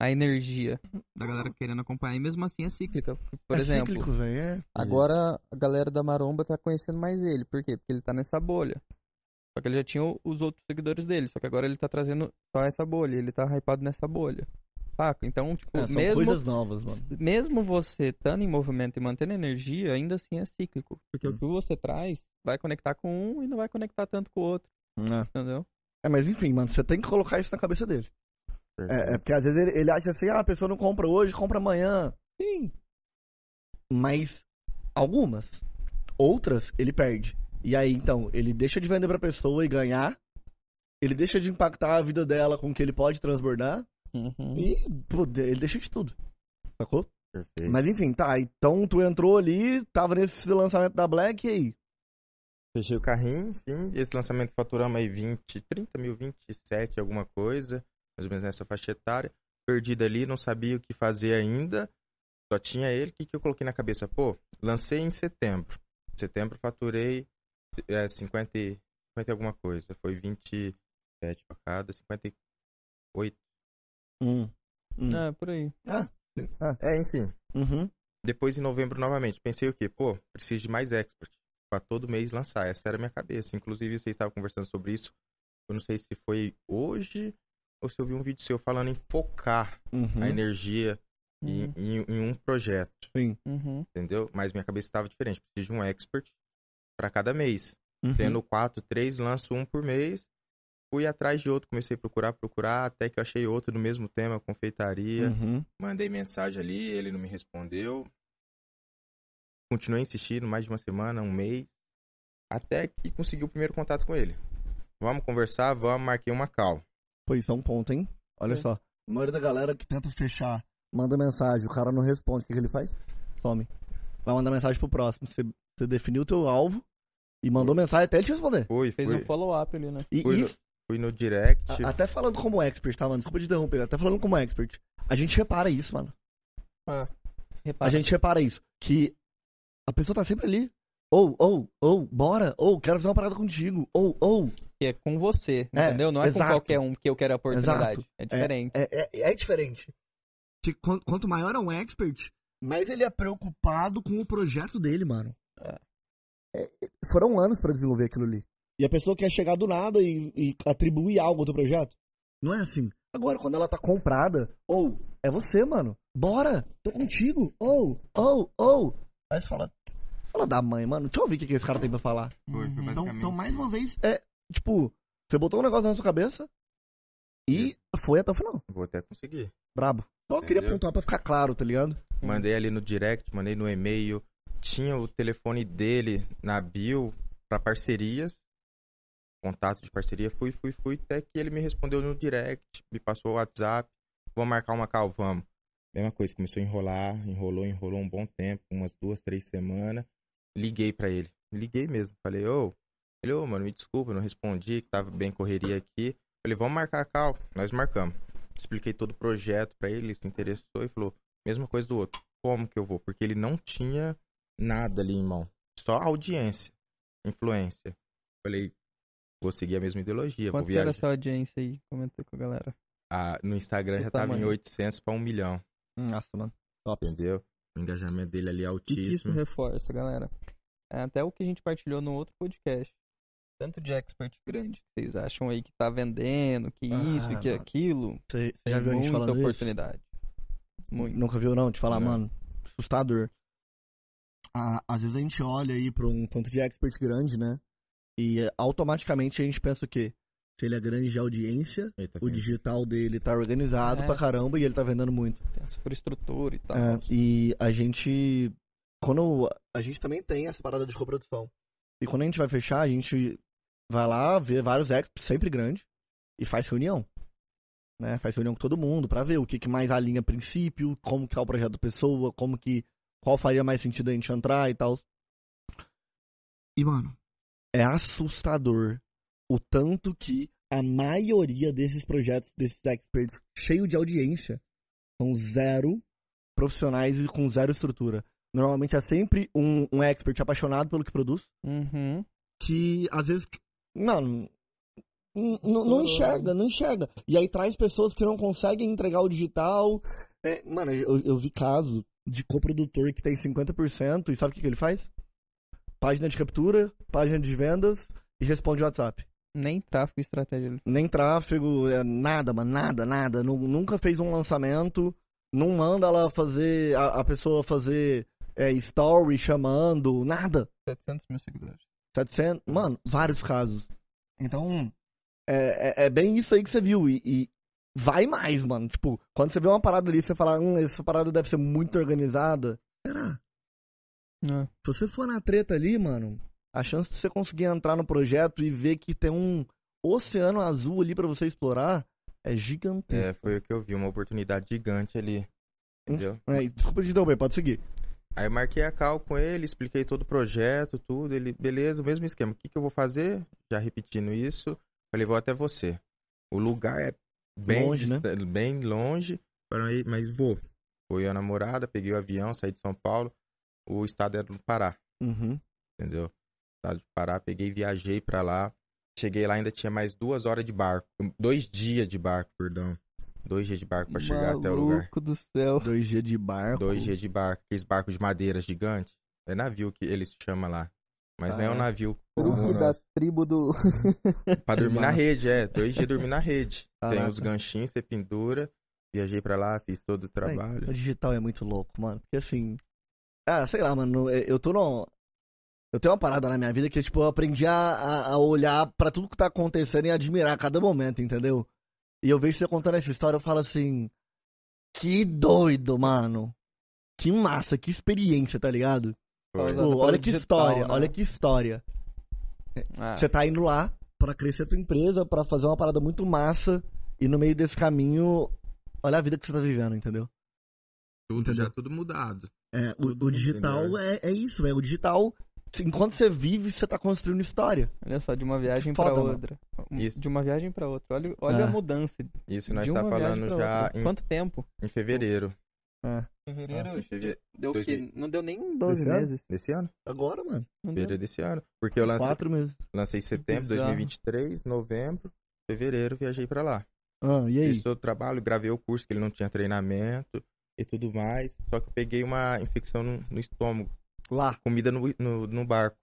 a energia da galera querendo acompanhar. E mesmo assim é cíclica. Por é exemplo, cíclico, véio, agora a galera da Maromba tá conhecendo mais ele. Por quê? Porque ele tá nessa bolha. Só que ele já tinha os outros seguidores dele. Só que agora ele tá trazendo só essa bolha. Ele tá hypado nessa bolha. Saca? Então, tipo, é, são mesmo, coisas novas, mano. Mesmo você estando em movimento e mantendo energia, ainda assim é cíclico. Porque hum. o que você traz vai conectar com um e não vai conectar tanto com o outro. É. Entendeu? É, mas enfim, mano, você tem que colocar isso na cabeça dele. É, é porque às vezes ele, ele, acha assim, ah, a pessoa não compra hoje, compra amanhã. Sim. Mas algumas. Outras ele perde. E aí, então, ele deixa de vender pra pessoa e ganhar. Ele deixa de impactar a vida dela com o que ele pode transbordar. Uhum. E, pô, ele deixa de tudo. Sacou? Perfeito. Mas enfim, tá. Então tu entrou ali, tava nesse lançamento da Black e aí? Fechei o carrinho, enfim. Esse lançamento faturamos aí 20, 30 mil, 27, alguma coisa. Mais ou menos nessa faixa etária. Perdido ali, não sabia o que fazer ainda. Só tinha ele. O que, que eu coloquei na cabeça? Pô, lancei em setembro. Setembro faturei é, 50, 50 alguma coisa. Foi 27 cada, 58. Hum. hum. É, por aí. Ah. ah. É, enfim. Uhum. Depois, em novembro, novamente, pensei o quê? Pô, preciso de mais expert para todo mês lançar. Essa era a minha cabeça. Inclusive, vocês estavam conversando sobre isso. Eu não sei se foi hoje ou se eu vi um vídeo seu falando em focar uhum. a energia uhum. em, em, em, um projeto. Sim. Uhum. Entendeu? Mas minha cabeça estava diferente. Preciso de um expert para cada mês. Uhum. Tendo quatro, três, lanço um por mês. Fui atrás de outro, comecei a procurar, procurar, até que eu achei outro do mesmo tema, confeitaria. Uhum. Mandei mensagem ali, ele não me respondeu. Continuei insistindo mais de uma semana, um mês, até que consegui o primeiro contato com ele. Vamos conversar, vamos, marquei uma cal. Pois é um ponto, hein? Olha é. só. A maioria da galera que tenta fechar manda mensagem, o cara não responde, o que, que ele faz? Some. Vai mandar mensagem pro próximo. Você, você definiu o teu alvo, e mandou foi. mensagem até ele te responder. Foi, Fez foi. um follow-up ali, né? E foi, isso... no, foi no direct. A, até falando como expert, tá, mano? Desculpa te interromper. Até falando como expert. A gente repara isso, mano. Ah, repara. A gente repara isso. Que a pessoa tá sempre ali. Ou, ou, ou, bora, ou, oh, quero fazer uma parada contigo, ou, oh, ou. Oh. Que é com você, é, entendeu? Não é exato. com qualquer um que eu quero a oportunidade. Exato. É diferente. É, é, é, é diferente. Que quanto maior é um expert, mais ele é preocupado com o projeto dele, mano. É foram anos para desenvolver aquilo ali. E a pessoa quer chegar do nada e, e atribuir algo ao teu projeto? Não é assim. Agora, quando ela tá comprada, ou, oh, é você, mano. Bora, tô contigo. Ou, ou, ou. Aí você fala, fala da mãe, mano. Deixa eu ouvir o que, que esse cara tem pra falar. Uhum. então, então, mais uma vez, é, tipo, você botou um negócio na sua cabeça e foi até o final. Vou até conseguir. Brabo. Só queria perguntar pra ficar claro, tá ligado? Mandei ali no direct, mandei no e-mail, tinha o telefone dele na bio para parcerias, contato de parceria, fui, fui, fui, até que ele me respondeu no direct, me passou o WhatsApp, vou marcar uma call, vamos. Mesma coisa, começou a enrolar, enrolou, enrolou um bom tempo, umas duas, três semanas. Liguei para ele, liguei mesmo, falei, ô, oh. ele, ô, oh, mano, me desculpa, não respondi, que tava bem correria aqui. Falei, vamos marcar a call, nós marcamos. Expliquei todo o projeto para ele, ele se interessou e falou, mesma coisa do outro, como que eu vou? Porque ele não tinha nada ali, irmão. Só audiência, influência. Falei, vou seguir a mesma ideologia. Quanto vou viajar. era essa audiência aí? Comentei com a galera. Ah, no Instagram o já tamanho. tava em 800 pra 1 milhão. Nossa, mano. Top. Entendeu? O engajamento dele ali é altíssimo. E isso reforça, galera. É até o que a gente partilhou no outro podcast. Tanto de expert grande que vocês acham aí que tá vendendo, que ah, isso, mano. que aquilo. Você já viu a gente falando oportunidade. Isso? Muito. Nunca viu, não? Te falar, não. mano. Assustador a, às vezes a gente olha aí para um tanto de expert grande, né? E automaticamente a gente pensa o quê? Se ele é grande de audiência, tá o digital dele tá organizado é. pra caramba e ele tá vendendo muito. Tem a superestrutura e tal. É, e a gente. Quando. A gente também tem essa parada de coprodução. E quando a gente vai fechar, a gente vai lá ver vários experts, sempre grande, e faz reunião. Né? Faz reunião com todo mundo para ver o que, que mais alinha princípio, como que tá o projeto da pessoa, como que qual faria mais sentido a gente entrar e tal. E, mano, é assustador o tanto que a maioria desses projetos, desses experts, cheio de audiência, são zero profissionais e com zero estrutura. Normalmente é sempre um, um expert apaixonado pelo que produz, uhum. que às vezes, mano, não, não uhum. enxerga, não enxerga. E aí traz pessoas que não conseguem entregar o digital, é, mano, eu, eu vi caso de coprodutor que tem 50% e sabe o que, que ele faz? Página de captura, página de vendas e responde WhatsApp. Nem tráfego estratégia. Nem tráfego, é, nada, mano, nada, nada. Nunca fez um lançamento, não manda ela fazer, a, a pessoa fazer é, story chamando, nada. 700 mil seguidores. 700, mano, vários casos. Então, é, é, é bem isso aí que você viu. E, e, vai mais, mano. Tipo, quando você vê uma parada ali, você fala, hum, essa parada deve ser muito organizada. Será? É. Se você for na treta ali, mano, a chance de você conseguir entrar no projeto e ver que tem um oceano azul ali para você explorar é gigantesco. É, foi o que eu vi, uma oportunidade gigante ali. Hum, entendeu? É, desculpa te bem, pode seguir. Aí marquei a cal com ele, expliquei todo o projeto, tudo. Ele, beleza, o mesmo esquema. O que, que eu vou fazer? Já repetindo isso, falei, vou até você. O lugar é bem longe, né? bem longe, mas vou. Foi a namorada, peguei o avião, saí de São Paulo, o estado era no Pará. Uhum. Entendeu? O estado do Pará, peguei, viajei para lá. Cheguei lá, ainda tinha mais duas horas de barco. Dois dias de barco, perdão. Dois dias de barco para chegar até o lugar. do céu. Dois dias de barco. Dois dias de barco. Aqueles barcos de madeira gigante. É navio que eles chamam lá. Mas ah, não é um navio truque da tribo do. pra dormir Mano. na rede, é. Dois dias dormir na rede. Caraca. Tem uns ganchinhos, você pendura. Viajei pra lá, fiz todo o trabalho. o digital é muito louco, mano. Porque assim. Ah, sei lá, mano. Eu tô no. Eu tenho uma parada na minha vida que, tipo, eu aprendi a, a olhar para tudo que tá acontecendo e admirar a cada momento, entendeu? E eu vejo você contando essa história, eu falo assim. Que doido, mano. Que massa, que experiência, tá ligado? Tipo, olha que digital, história, né? olha que história. Ah. Você tá indo lá para crescer a tua empresa, para fazer uma parada muito massa e no meio desse caminho, olha a vida que você tá vivendo, entendeu? Tudo entendeu? já é tudo mudado. É, tudo o, o, digital é, é, isso, velho. O digital, enquanto você vive, você tá construindo história. Olha só, de uma viagem para outra. Isso. De uma viagem para outra. Olha, olha é. a mudança. Isso nós está falando já em quanto tempo? Em fevereiro. É. Fevereiro, ah, fevereiro. Deu o quê? Não deu nem 12 desse meses. Ano? Desse ano? Agora, mano. Não fevereiro deu. desse ano. Porque eu lancei. Quatro meses. Lancei setembro de 2023, novembro, fevereiro, viajei pra lá. Ah, e aí? Fiz todo o trabalho, gravei o curso, que ele não tinha treinamento e tudo mais. Só que eu peguei uma infecção no, no estômago. Lá. Comida no, no, no barco.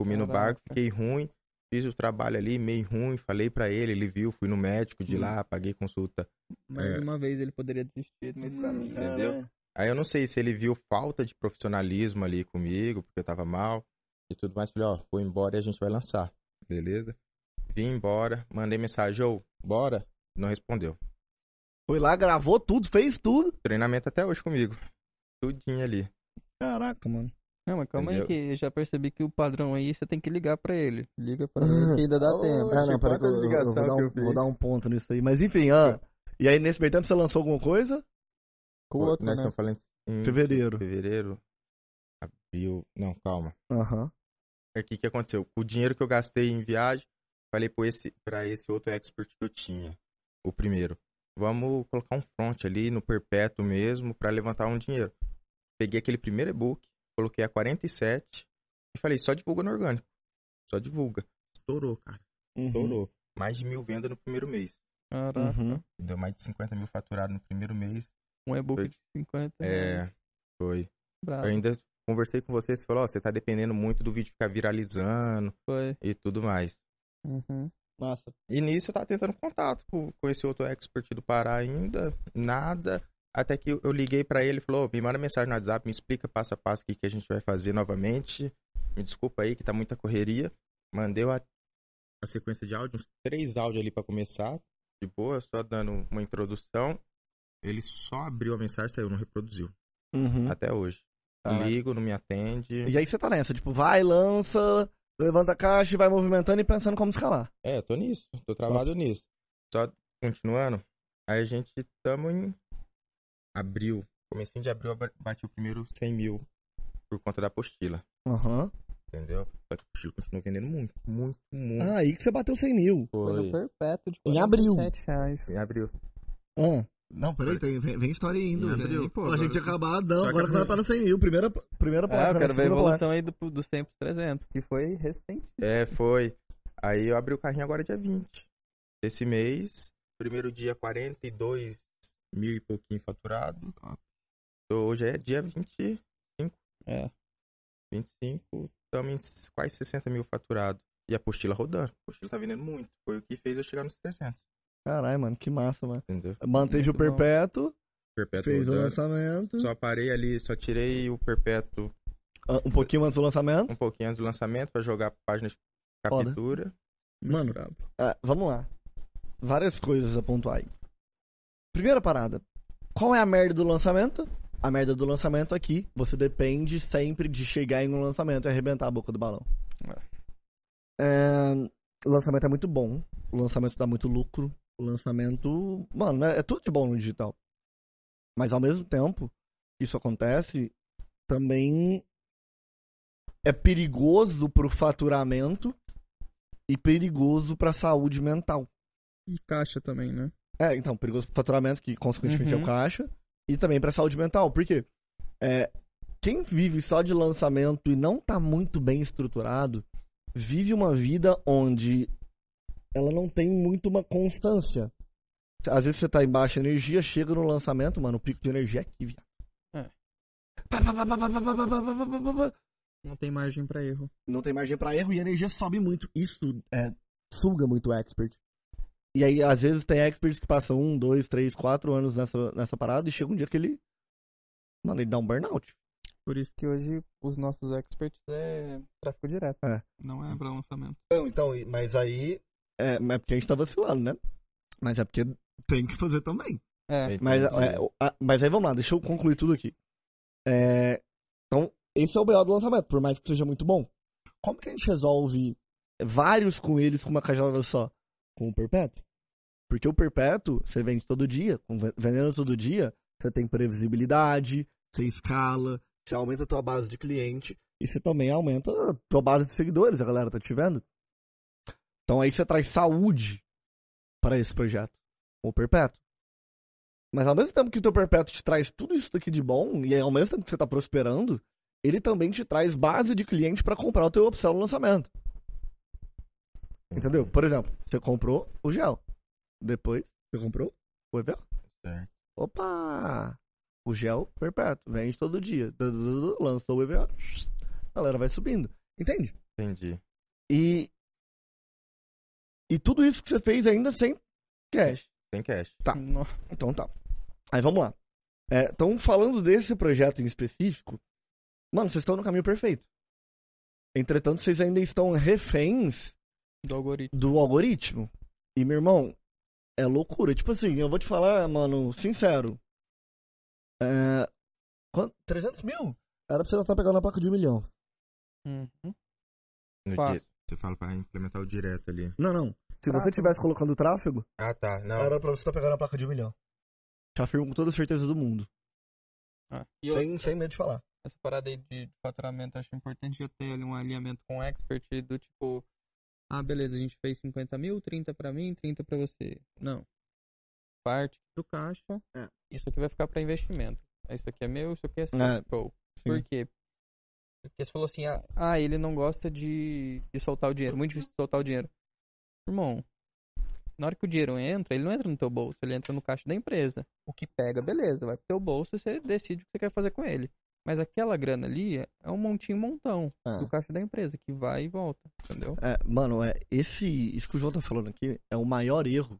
Comi Caraca. no barco, fiquei ruim. Fiz o trabalho ali, meio ruim, falei para ele, ele viu, fui no médico de hum. lá, paguei consulta mais é. uma vez ele poderia desistir do meio do hum, caminho, é, entendeu? Né? Aí eu não sei se ele viu falta de profissionalismo ali comigo, porque eu tava mal e tudo mais. Falei, ó, vou embora e a gente vai lançar, beleza? Vim embora, mandei mensagem, ô, bora? Não respondeu. Foi lá, gravou tudo, fez tudo. Treinamento até hoje comigo. Tudinho ali. Caraca, mano. Não, mas calma Entendeu? aí que eu já percebi que o padrão aí você tem que ligar pra ele. Liga pra ele uhum. que ainda dá tempo. Ah, não, pera, vou, dar um, ponto nisso aí. Mas enfim, ah, e aí, nesse meio tempo, você lançou alguma coisa? Com o outro, Nós né? estamos falando em fevereiro. Fevereiro. Abril. Não, calma. Aham. Uhum. É que que aconteceu? O dinheiro que eu gastei em viagem, falei pra esse, pra esse outro expert que eu tinha, o primeiro. Vamos colocar um front ali no perpétuo mesmo para levantar um dinheiro. Peguei aquele primeiro e-book, coloquei a 47 e falei, só divulga no orgânico. Só divulga. Estourou, cara. Uhum. Estourou. Mais de mil vendas no primeiro mês. Caraca. Uhum. Deu mais de 50 mil faturado no primeiro mês. Um e-book de 50 mil. É, foi. Bravo. Eu ainda conversei com você, você falou, ó, você tá dependendo muito do vídeo ficar viralizando foi. e tudo mais. Uhum. Nossa. E nisso eu tava tentando contato com, com esse outro expert do Pará ainda, nada. Até que eu liguei para ele e falou, me manda mensagem no WhatsApp, me explica passo a passo o que, que a gente vai fazer novamente. Me desculpa aí que tá muita correria. Mandei a, a sequência de áudio, uns três áudios ali para começar, de boa, só dando uma introdução. Ele só abriu a mensagem, saiu, não reproduziu. Uhum. Até hoje. Ah, é. Ligo, não me atende. E aí você tá nessa, tipo, vai, lança, levanta a caixa, vai movimentando e pensando como escalar. É, tô nisso, tô travado nisso. Só continuando, aí a gente tamo em abril. Comecinho de abril, bati o primeiro 100 mil por conta da apostila. Aham. Uhum. Entendeu? Só que o Chico continua vendendo muito, muito, muito. Ah, aí que você bateu 100 mil. Foi, perpétuo de tipo, em abril. reais. Em abril. Ah. Não, peraí, tem, vem, vem história ainda. Em né? abril. Pô, a gente tinha acabado, não. Agora que ela tá no 100 mil. Primeira, primeira parte. Ah, é, eu quero né? ver a evolução aí do, do 100 pros 300. Que foi recente. É, foi. Aí eu abri o carrinho agora dia 20 esse mês. Primeiro dia 42 mil e pouquinho faturado. Então, hoje é dia 25. É. 25, estamos em quase 60 mil faturados. E a apostila rodando. A apostila tá vendendo muito. Foi o que fez eu chegar nos 300. Caralho, mano, que massa, mano. Entendeu? Mantejo muito o perpétuo. Perpétuo Fiz rodando. o lançamento. Só parei ali, só tirei o perpétuo. Uh, um pouquinho antes do lançamento? Um pouquinho antes do lançamento, pra jogar página de captura. Mano, uh, vamos lá. Várias coisas a pontuar aí. Primeira parada. Qual é a merda do lançamento? a merda do lançamento aqui, você depende sempre de chegar em um lançamento e arrebentar a boca do balão. É. É, o lançamento é muito bom, o lançamento dá muito lucro, o lançamento. Mano, é, é tudo de bom no digital. Mas ao mesmo tempo isso acontece, também é perigoso pro faturamento e perigoso pra saúde mental. E caixa também, né? É, então, perigoso pro faturamento, que consequentemente uhum. é o uhum. caixa e também para saúde mental, porque é, quem vive só de lançamento e não está muito bem estruturado, vive uma vida onde ela não tem muito uma constância. Às vezes você está em baixa energia, chega no lançamento, mano, o pico de energia é aqui, viado. É. Não tem margem para erro. Não tem margem para erro e a energia sobe muito. Isso é, suga muito o expert. E aí, às vezes, tem experts que passam um, dois, três, quatro anos nessa, nessa parada e chega um dia que ele. Mano, ele dá um burnout. Por isso que hoje os nossos experts é tráfego direto. É. Não é pra lançamento. Então, então mas aí. É, mas é porque a gente tá vacilando, né? Mas é porque tem que fazer também. É. é mas, é, mas aí vamos lá, deixa eu concluir tudo aqui. É, então, esse é o melhor do lançamento, por mais que seja muito bom. Como que a gente resolve vários com eles com uma cajada só? com o perpétuo. Porque o perpétuo, você vende todo dia, vendendo todo dia, você tem previsibilidade, você escala, você aumenta a tua base de cliente e você também aumenta a tua base de seguidores, a galera tá te vendo. Então aí você traz saúde para esse projeto, o perpétuo. Mas ao mesmo tempo que o teu perpétuo te traz tudo isso daqui de bom, e ao mesmo tempo que você tá prosperando, ele também te traz base de cliente para comprar o teu upsell no lançamento. Entendeu? Por exemplo, você comprou o gel. Depois, você comprou o EVO, Certo. Opa! O gel perpétuo. Vende todo dia. Lançou o EVO, A galera vai subindo. Entende? Entendi. E. E tudo isso que você fez ainda sem cash. Sem cash. Tá. Então tá. Aí vamos lá. Então, é, falando desse projeto em específico, mano, vocês estão no caminho perfeito. Entretanto, vocês ainda estão reféns do algoritmo. Do algoritmo. E, meu irmão, é loucura. Tipo assim, eu vou te falar, mano, sincero. É. Quanto? 300 mil? Era pra você estar pegando a placa de um milhão. Uhum. Fácil. Você fala pra implementar o direto ali. Não, não. Se tráfego. Ah, você tá. tivesse colocando o tráfego. Ah, tá. Não. Era pra você estar tá pegando a placa de um milhão. Te afirmo com toda a certeza do mundo. Ah, sem, eu... sem medo de falar. Essa parada aí de faturamento eu acho importante eu ter ali um alinhamento com o expert do tipo ah, beleza, a gente fez 50 mil, 30 para mim, 30 para você. Não. Parte pro caixa, é. isso aqui vai ficar para investimento. Ah, isso aqui é meu, isso aqui é seu. É. Por quê? Porque você falou assim, ah, ah ele não gosta de, de soltar o dinheiro, muito difícil soltar o dinheiro. Irmão, na hora que o dinheiro entra, ele não entra no teu bolso, ele entra no caixa da empresa. O que pega, beleza, vai pro teu bolso e você decide o que você quer fazer com ele. Mas aquela grana ali é um montinho montão ah. do caixa da empresa, que vai e volta, entendeu? É, mano, é, esse, isso que o João tá falando aqui é o maior erro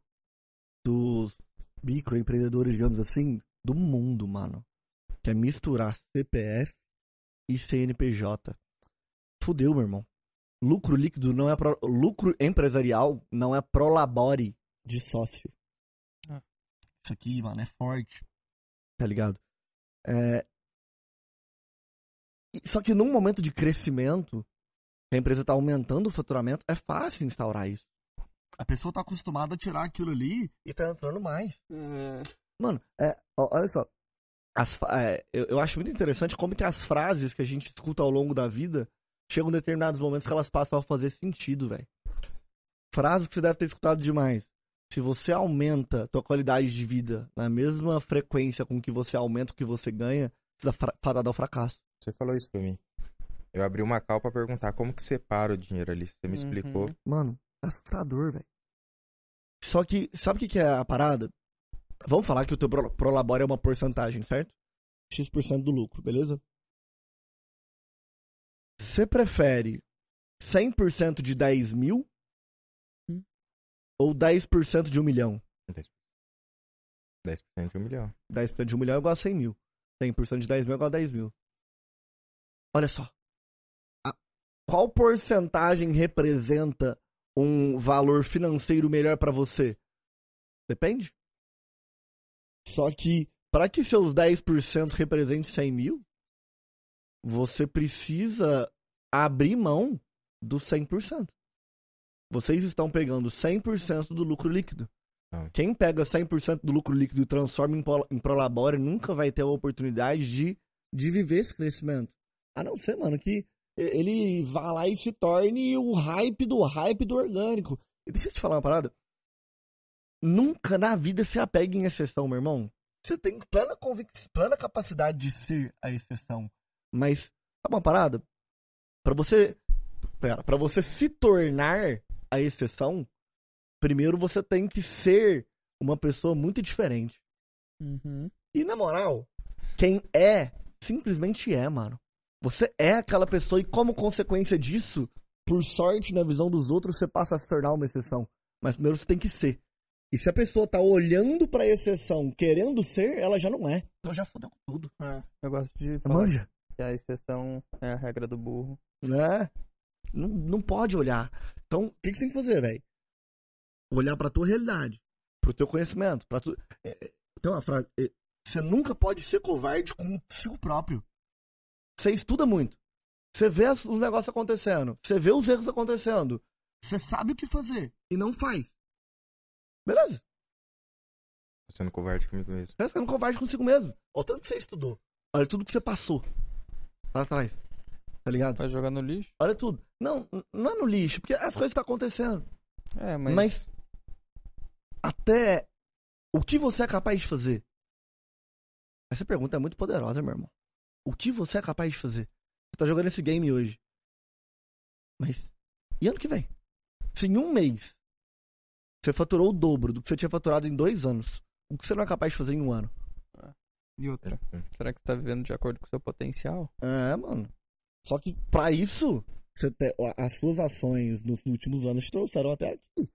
dos microempreendedores, digamos assim, do mundo, mano. Que é misturar CPF e CNPJ. Fudeu, meu irmão. Lucro líquido não é pro... lucro empresarial não é prolabore de sócio. Ah. Isso aqui, mano, é forte. Tá ligado? É, só que num momento de crescimento, a empresa está aumentando o faturamento, é fácil instaurar isso. A pessoa está acostumada a tirar aquilo ali e está entrando mais. Uhum. Mano, é, olha só. As, é, eu, eu, acho muito interessante como que as frases que a gente escuta ao longo da vida chegam em determinados momentos que elas passam a fazer sentido, velho. Frase que você deve ter escutado demais. Se você aumenta a tua qualidade de vida na mesma frequência com que você aumenta o que você ganha, você está fadado ao fracasso. Você falou isso pra mim. Eu abri uma cal pra perguntar como que separa o dinheiro ali. Você me uhum. explicou. Mano, assustador, velho. Só que, sabe o que, que é a parada? Vamos falar que o teu prolabore pro é uma porcentagem, certo? X% do lucro, beleza? Você prefere 100% de 10 mil hum. ou 10% de 1 milhão? 10% de 1 milhão. 10% de 1 milhão é igual a 100 mil. 100% de 10 mil é igual a 10 mil. Olha só. A, qual porcentagem representa um valor financeiro melhor para você? Depende. Só que, para que seus 10% representem 100 mil, você precisa abrir mão dos 100%. Vocês estão pegando 100% do lucro líquido. Ah. Quem pega 100% do lucro líquido e transforma em, pro, em prolabore nunca vai ter a oportunidade de, de viver esse crescimento. A não ser, mano, que ele vá lá e se torne o hype do hype do orgânico. E deixa eu te falar uma parada. Nunca na vida se apegue em exceção, meu irmão. Você tem plena convicção, plena capacidade de ser a exceção. Mas, sabe uma parada? Pra você. Pera, pra você se tornar a exceção, primeiro você tem que ser uma pessoa muito diferente. Uhum. E na moral, quem é, simplesmente é, mano. Você é aquela pessoa e, como consequência disso, por sorte, na visão dos outros, você passa a se tornar uma exceção. Mas primeiro você tem que ser. E se a pessoa tá olhando pra exceção, querendo ser, ela já não é. Então já fodeu com tudo. É, eu gosto de é falar Manja. que a exceção é a regra do burro. É. Não, não pode olhar. Então, o que, que você tem que fazer, velho? Olhar pra tua realidade, pro teu conhecimento, pra tu... É, é, tem uma frase... Você nunca pode ser covarde com consigo próprio. Você estuda muito. Você vê os negócios acontecendo. Você vê os erros acontecendo. Você sabe o que fazer e não faz. Beleza. Tô sendo covarde comigo mesmo. É, você tá sendo covarde consigo mesmo. Olha o tanto que você estudou. Olha tudo que você passou. Para trás. Tá ligado? Vai jogar no lixo? Olha tudo. Não, não é no lixo, porque as coisas estão tá acontecendo. É, mas. Mas. Até o que você é capaz de fazer. Essa pergunta é muito poderosa, meu irmão o que você é capaz de fazer. Você tá jogando esse game hoje. Mas. E ano que vem? Se em um mês você faturou o dobro do que você tinha faturado em dois anos, o que você não é capaz de fazer em um ano? E outra. É, é. Será que você tá vivendo de acordo com o seu potencial? É, mano. Só que para isso, te... as suas ações nos últimos anos te trouxeram até aqui.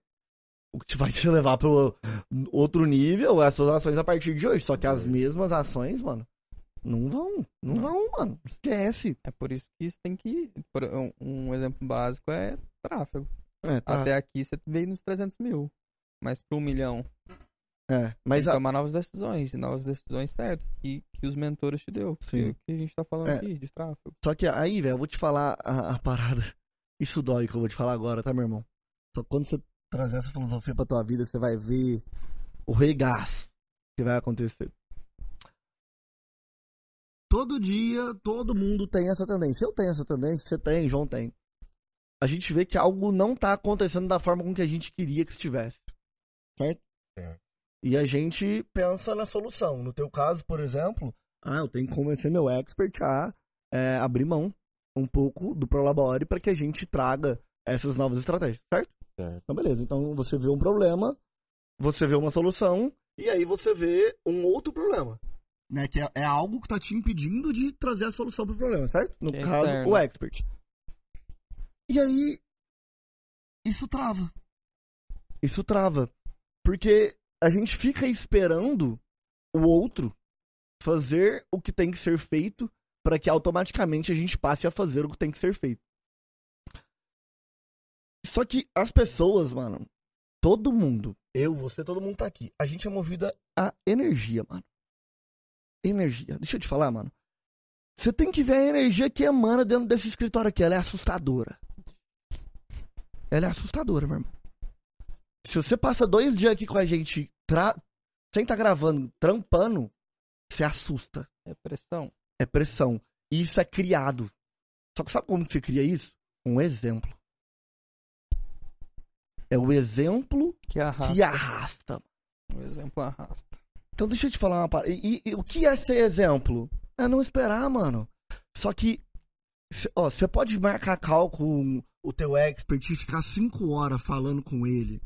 O que te vai te levar pro outro nível é as suas ações a partir de hoje. Só que as é. mesmas ações, mano, não vão, não, não, vão, mano. Esquece. É por isso que isso tem que. Um exemplo básico é tráfego. É, tá. Até aqui você veio nos 300 mil. Mas para um milhão. É, mas. A... tomar novas decisões, novas decisões certas que, que os mentores te deu. É Sim. Que, que a gente tá falando é. aqui de tráfego. Só que aí, velho, eu vou te falar a, a, parada. Isso dói que eu vou te falar agora, tá, meu irmão? Só quando você trazer essa filosofia pra tua vida, você vai ver o regaço que vai acontecer. Todo dia, todo mundo tem essa tendência. Eu tenho essa tendência, você tem, João tem. A gente vê que algo não está acontecendo da forma com que a gente queria que estivesse. Certo? É. E a gente pensa na solução. No teu caso, por exemplo, ah, eu tenho que convencer meu expert a é, abrir mão um pouco do Prolabore para que a gente traga essas novas estratégias, certo? certo? Então, beleza. Então, você vê um problema, você vê uma solução, e aí você vê um outro problema né? Que é, é algo que tá te impedindo de trazer a solução pro problema, certo? No que é caso, o expert. E aí, isso trava. Isso trava. Porque a gente fica esperando o outro fazer o que tem que ser feito para que automaticamente a gente passe a fazer o que tem que ser feito. Só que as pessoas, mano, todo mundo, eu, você, todo mundo tá aqui. A gente é movido a energia, mano energia. Deixa eu te falar, mano. Você tem que ver a energia que emana dentro desse escritório aqui. Ela é assustadora. Ela é assustadora, meu irmão. Se você passa dois dias aqui com a gente, tra... sem estar tá gravando, trampando, você assusta. É pressão. É pressão. E isso é criado. Só que sabe como você cria isso? Um exemplo. É o exemplo que arrasta. Que arrasta. O exemplo arrasta. Então deixa eu te falar uma parada. E, e, e o que é ser exemplo? É não esperar, mano. Só que, você pode marcar cálculo com o teu expert e ficar cinco horas falando com ele,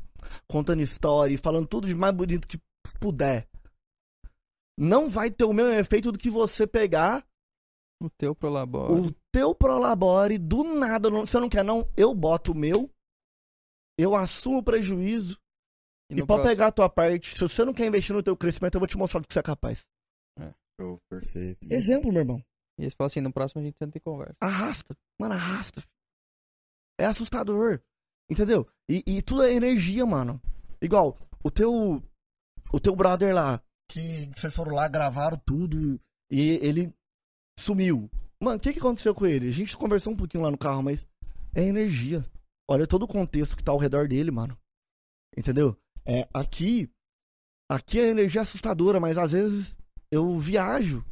contando história e falando tudo de mais bonito que puder. Não vai ter o mesmo efeito do que você pegar o teu prolabore. O teu prolabore do nada, você não quer não? Eu boto o meu, eu assumo o prejuízo e, e pra próximo. pegar a tua parte, se você não quer investir no teu crescimento, eu vou te mostrar do que você é capaz. É. Oh, perfeito. Exemplo, meu irmão. E eles falam assim, no próximo a gente tenta ter conversa. Arrasta. Mano, arrasta. É assustador. Entendeu? E, e tudo é energia, mano. Igual, o teu. O teu brother lá, que vocês foram lá, gravaram tudo, e ele sumiu. Mano, o que, que aconteceu com ele? A gente conversou um pouquinho lá no carro, mas é energia. Olha todo o contexto que tá ao redor dele, mano. Entendeu? É, aqui, aqui a energia é assustadora, mas às vezes eu viajo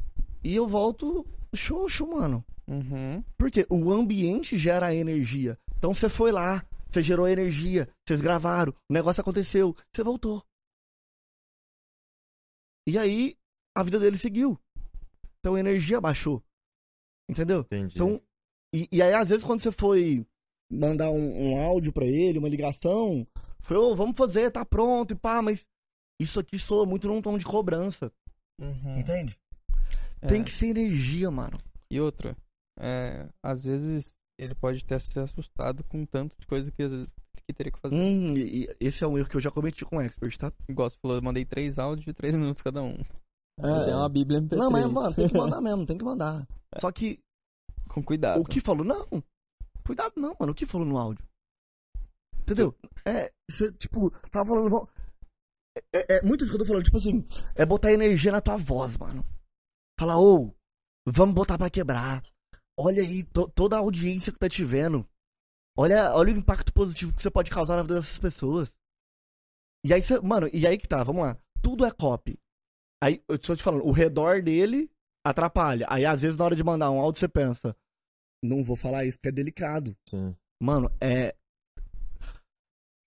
e eu volto xoxo, mano. Uhum. Porque o ambiente gera energia. Então você foi lá, você gerou energia, vocês gravaram, o negócio aconteceu, você voltou. E aí a vida dele seguiu. Então a energia baixou. Entendeu? Entendi. Então, e, e aí às vezes quando você foi mandar um, um áudio para ele, uma ligação, Falou, oh, vamos fazer, tá pronto, e pá, mas isso aqui soa muito num tom de cobrança. Uhum. Entende? É. Tem que ser energia, mano. E outra, é, às vezes ele pode ter se assustado com tanto de coisa que, que teria que fazer. Hum, esse é um erro que eu já cometi com o expert, tá? Igual você falou, eu mandei três áudios de três minutos cada um. É, é uma bíblia MP3. Não, mas, mano, tem que mandar mesmo, tem que mandar. É. Só que... Com cuidado. O que falou, não. Cuidado não, mano. O que falou no áudio? Entendeu? É, você, tipo, tava falando. É, é, é muito isso que eu tô falando, tipo assim, é botar energia na tua voz, mano. Falar, ô, vamos botar pra quebrar. Olha aí, to, toda a audiência que tá te vendo. Olha, olha o impacto positivo que você pode causar na vida dessas pessoas. E aí, mano, e aí que tá, vamos lá. Tudo é copy. Aí, eu tô te falando, o redor dele atrapalha. Aí, às vezes, na hora de mandar um áudio, você pensa, não vou falar isso porque é delicado. Sim. Mano, é,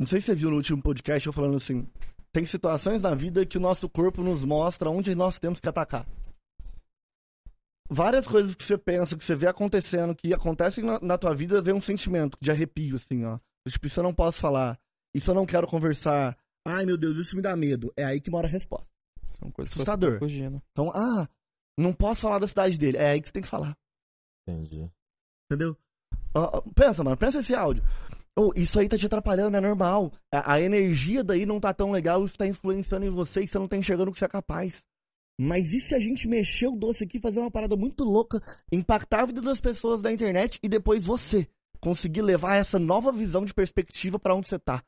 não sei se você viu no último podcast eu falando assim: tem situações na vida que o nosso corpo nos mostra onde nós temos que atacar. Várias coisas que você pensa, que você vê acontecendo, que acontecem na, na tua vida, vem um sentimento de arrepio, assim, ó. Tipo, isso eu não posso falar, isso eu não quero conversar. Ai, meu Deus, isso me dá medo. É aí que mora a resposta. São coisas Assustador. Fugindo. Então, ah, não posso falar da cidade dele. É aí que você tem que falar. Entendi. Entendeu? Uh, pensa, mano, pensa esse áudio oh, isso aí tá te atrapalhando, é normal. A, a energia daí não tá tão legal, isso tá influenciando em você e você não tá enxergando o que você é capaz. Mas e se a gente mexer o doce aqui, fazer uma parada muito louca, impactar a vida das pessoas da internet e depois você conseguir levar essa nova visão de perspectiva para onde você tá?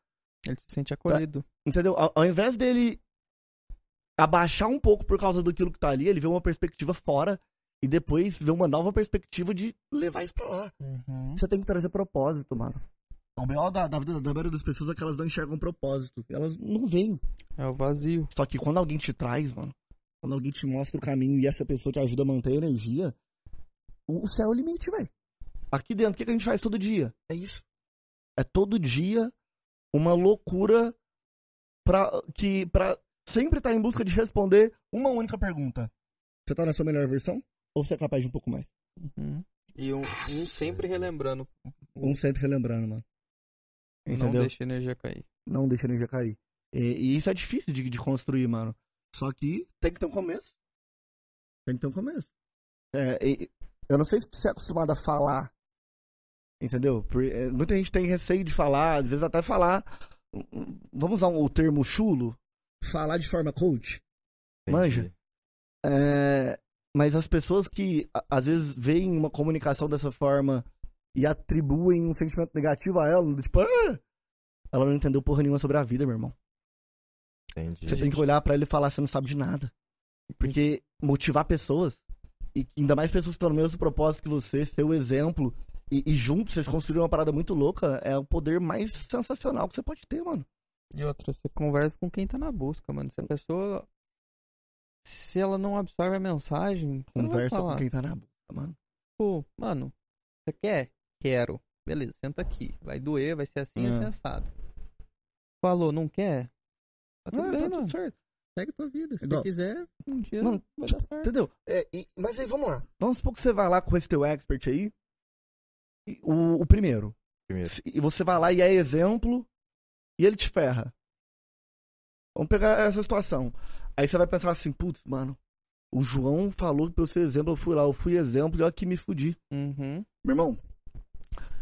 Ele se sente acolhido. Tá? Entendeu? Ao, ao invés dele abaixar um pouco por causa daquilo que tá ali, ele vê uma perspectiva fora e depois vê uma nova perspectiva de levar isso pra lá. Uhum. Você tem que trazer propósito, mano. É o melhor da, da vida da maioria das pessoas é que elas não enxergam um propósito. Elas não veem. É o vazio. Só que quando alguém te traz, mano, quando alguém te mostra o caminho e essa pessoa te ajuda a manter a energia, o céu é o limite, velho. Aqui dentro, o que, que a gente faz todo dia? É isso. É todo dia uma loucura pra, que pra sempre estar tá em busca de responder uma única pergunta. Você tá na sua melhor versão? Ou você é capaz de um pouco mais? Uhum. E um, um sempre relembrando. Um sempre relembrando, mano. Entendeu? Não deixa a energia cair. Não deixa a energia cair. E, e isso é difícil de, de, construir, mano. Só que tem que ter um começo. Tem que ter um começo. É, e, eu não sei se você é acostumado a falar. Entendeu? É, muita gente tem receio de falar, às vezes até falar. Vamos usar um, o termo chulo? Falar de forma coach. Manja. É, mas as pessoas que às vezes veem uma comunicação dessa forma e atribuem um sentimento negativo a ela, tipo, ah! ela não entendeu porra nenhuma sobre a vida, meu irmão. Entendi. Você tem que olhar para ele e falar, você não sabe de nada. Porque motivar pessoas, e ainda mais pessoas que estão no mesmo propósito que você, ser o exemplo, e, e juntos vocês construíram uma parada muito louca, é o poder mais sensacional que você pode ter, mano. E outra, você conversa com quem tá na busca, mano. Se a pessoa. Se ela não absorve a mensagem. Conversa com quem tá na busca, mano. Pô, mano, você quer quero. Beleza, senta aqui. Vai doer, vai ser assim, é. assim assado. Falou, não quer? Tá tudo, não, ah, bem, tá mano. tudo certo. Segue tua vida. Se quiser, um dia não, vai dar certo. Entendeu? É, e, mas aí, vamos lá. Vamos supor que você vai lá com esse teu expert aí. O, o primeiro. primeiro. E você vai lá e é exemplo. E ele te ferra. Vamos pegar essa situação. Aí você vai pensar assim, putz, mano, o João falou que pra eu ser exemplo, eu fui lá, eu fui exemplo e olha que me fudi. Uhum. Meu irmão,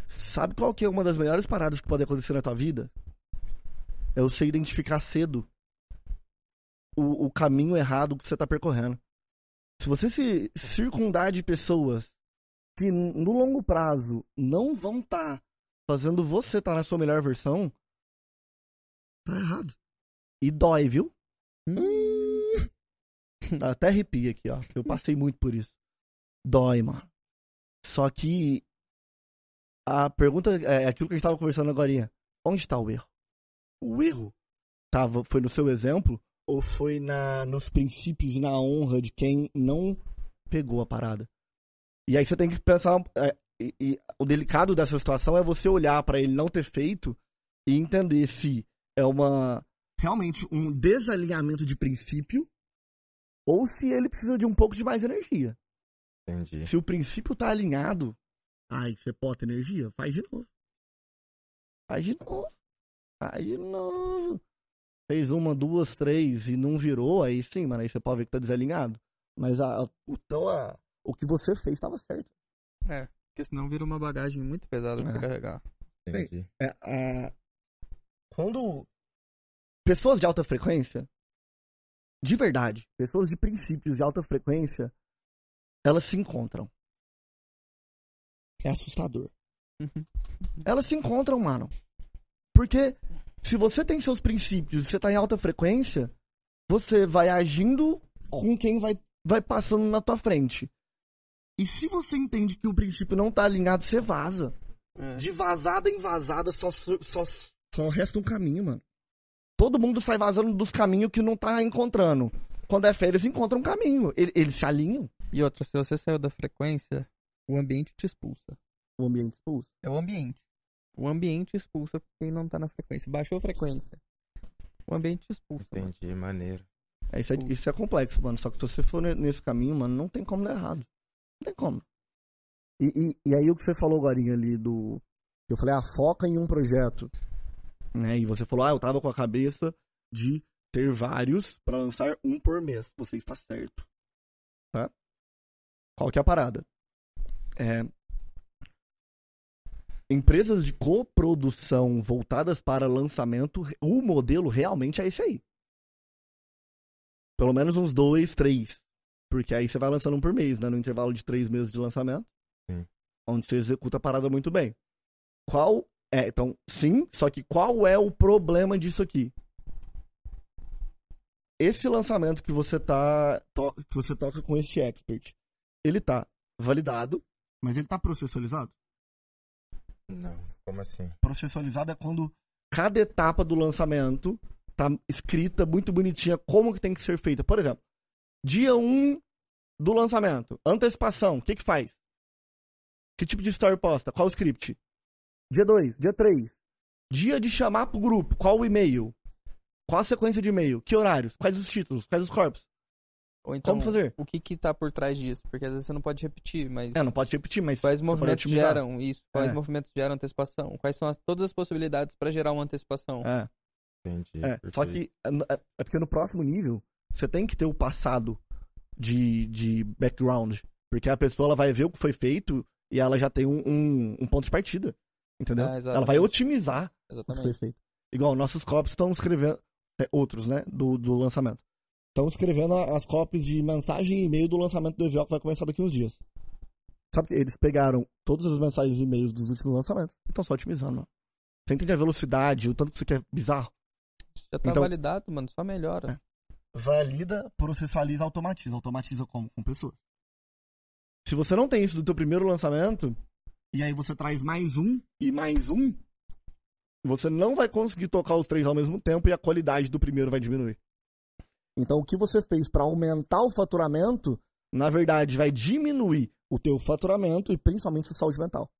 Sabe qual que é uma das melhores paradas que pode acontecer na tua vida? É você identificar cedo o, o caminho errado que você tá percorrendo. Se você se circundar de pessoas que no longo prazo não vão estar tá fazendo você estar tá na sua melhor versão, tá errado. E dói, viu? Hum. Até arrepia aqui, ó. Eu passei muito por isso. Dói, mano. Só que a pergunta é, é aquilo que a gente estava conversando agora. Onde está o erro? O erro tava, foi no seu exemplo ou foi na, nos princípios, na honra de quem não pegou a parada? E aí você tem que pensar. É, e, e, o delicado dessa situação é você olhar para ele não ter feito e entender se é uma realmente um desalinhamento de princípio ou se ele precisa de um pouco de mais energia. Entendi. Se o princípio tá alinhado, Aí você bota energia, faz de novo. Faz de novo. Faz de novo. Fez uma, duas, três e não virou, aí sim, mano, aí você pode ver que tá desalinhado. Mas a, a, então a, o que você fez estava certo. É, porque senão vira uma bagagem muito pesada pra é. carregar. Entendi. É, a, quando pessoas de alta frequência, de verdade, pessoas de princípios de alta frequência, elas se encontram é assustador. Uhum. Elas se encontram, mano. Porque se você tem seus princípios, você tá em alta frequência, você vai agindo com quem vai, vai passando na tua frente. E se você entende que o princípio não tá alinhado, você vaza. É. De vazada em vazada, só, só, só resta um caminho, mano. Todo mundo sai vazando dos caminhos que não tá encontrando. Quando é fé, eles encontram um caminho. Eles, eles se alinham. E outra, se você saiu da frequência, o ambiente te expulsa. O ambiente expulsa? É o ambiente. O ambiente expulsa quem não tá na frequência. Baixou a frequência. O ambiente te expulsa. Entendi, mano. maneiro. É, isso, é, isso é complexo, mano. Só que se você for nesse caminho, mano, não tem como dar errado. Não tem como. E, e, e aí o que você falou agora ali do. Eu falei, ah, foca em um projeto. Né? E você falou, ah, eu tava com a cabeça de ter vários para lançar um por mês. Você está certo. Tá? Qual que é a parada? É, empresas de coprodução voltadas para lançamento, o modelo realmente é esse aí. Pelo menos uns dois, três. Porque aí você vai lançando um por mês, né? No intervalo de três meses de lançamento. Sim. Onde você executa a parada muito bem. Qual é, então, sim, só que qual é o problema disso aqui? Esse lançamento que você tá, que você toca com este expert, ele tá validado, mas ele tá processualizado? Não. Como assim? Processualizado é quando cada etapa do lançamento tá escrita muito bonitinha como que tem que ser feita. Por exemplo, dia 1 do lançamento, antecipação, o que que faz? Que tipo de story posta? Qual o script? Dia 2, dia 3. Dia de chamar pro grupo, qual o e-mail? Qual a sequência de e-mail? Que horários? Quais os títulos? Quais os corpos? Ou então, Como fazer? o que que tá por trás disso? Porque às vezes você não pode repetir, mas... É, não pode repetir, mas... Quais movimentos geram isso? Quais é. movimentos geram antecipação? Quais são as, todas as possibilidades para gerar uma antecipação? É. Entendi. É, só que... É, é, é porque no próximo nível, você tem que ter o passado de, de background. Porque a pessoa ela vai ver o que foi feito e ela já tem um, um, um ponto de partida. Entendeu? Ah, ela vai otimizar exatamente. o que foi feito. Igual, nossos copos estão escrevendo... É, outros, né? Do, do lançamento Estão escrevendo as copies de mensagem e e-mail do lançamento do EVO que vai começar daqui uns dias. Sabe que eles pegaram todas as mensagens e e-mails dos últimos lançamentos e estão só otimizando, mano. Né? Você entende a velocidade, o tanto que isso aqui é bizarro? Já tá então, validado, mano, só melhora. É. Valida, processualiza, automatiza. Automatiza como? Com pessoas. Se você não tem isso do teu primeiro lançamento, e aí você traz mais um e mais um, você não vai conseguir tocar os três ao mesmo tempo e a qualidade do primeiro vai diminuir. Então, o que você fez para aumentar o faturamento, na verdade, vai diminuir o teu faturamento e principalmente sua saúde mental.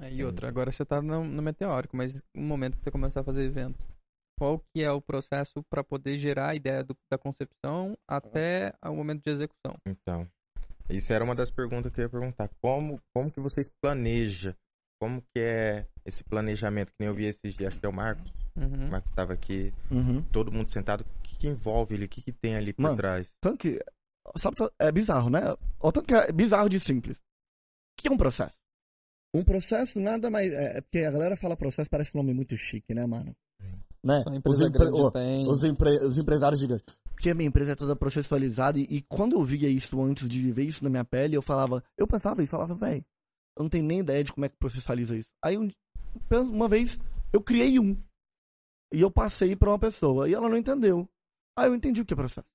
É, e outra, agora você está no, no, meteórico, mas no momento que você começar a fazer evento, qual que é o processo para poder gerar a ideia do, da concepção até o momento de execução? Então, isso era uma das perguntas que eu ia perguntar. Como, como que vocês planejam como que é esse planejamento, que nem eu vi esses dias, acho que é o Marcos. Uhum. O Marcos estava aqui, uhum. todo mundo sentado. O que, que envolve ele? O que, que tem ali por Mano, trás? Tanto que. Sabe, é bizarro, né? o tanto que é bizarro de simples. O que é um processo? Um processo nada mais. É, é porque a galera fala processo, parece um nome muito chique, né, mano? Né? Os, empre... oh, os, empre... os, empresários gigantes. Porque a minha empresa é toda processualizada e, e, quando eu via isso antes de ver isso na minha pele, eu falava, eu pensava e falava, velho, eu não tenho nem ideia de como é que processualiza isso. Aí, uma vez, eu criei um. E eu passei para uma pessoa. E ela não entendeu. Aí eu entendi o que é processo.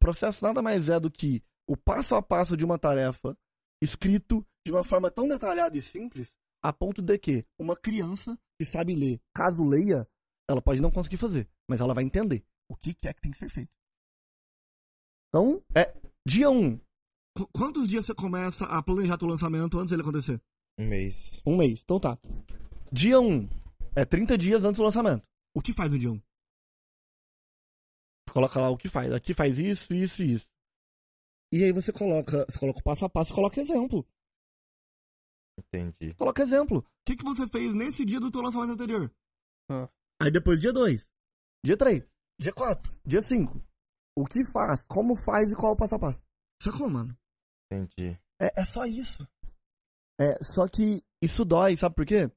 Processo nada mais é do que o passo a passo de uma tarefa escrito de uma forma tão detalhada e simples a ponto de que uma criança que sabe ler, caso leia, ela pode não conseguir fazer, mas ela vai entender o que é que tem que ser feito. Então, é dia 1, um, Quantos dias você começa a planejar teu lançamento antes dele acontecer? Um mês. Um mês, então tá. Dia 1. É 30 dias antes do lançamento. O que faz no dia 1? Coloca lá o que faz. Aqui faz isso, isso e isso. E aí você coloca. Você coloca o passo a passo e coloca exemplo. Entendi. Coloca exemplo. O que, que você fez nesse dia do teu lançamento anterior? Ah. Aí depois dia 2. Dia 3. Dia 4. Dia 5. O que faz? Como faz e qual é o passo a passo? Sacou, mano? Entendi. É, é só isso. É, só que isso dói, sabe por quê?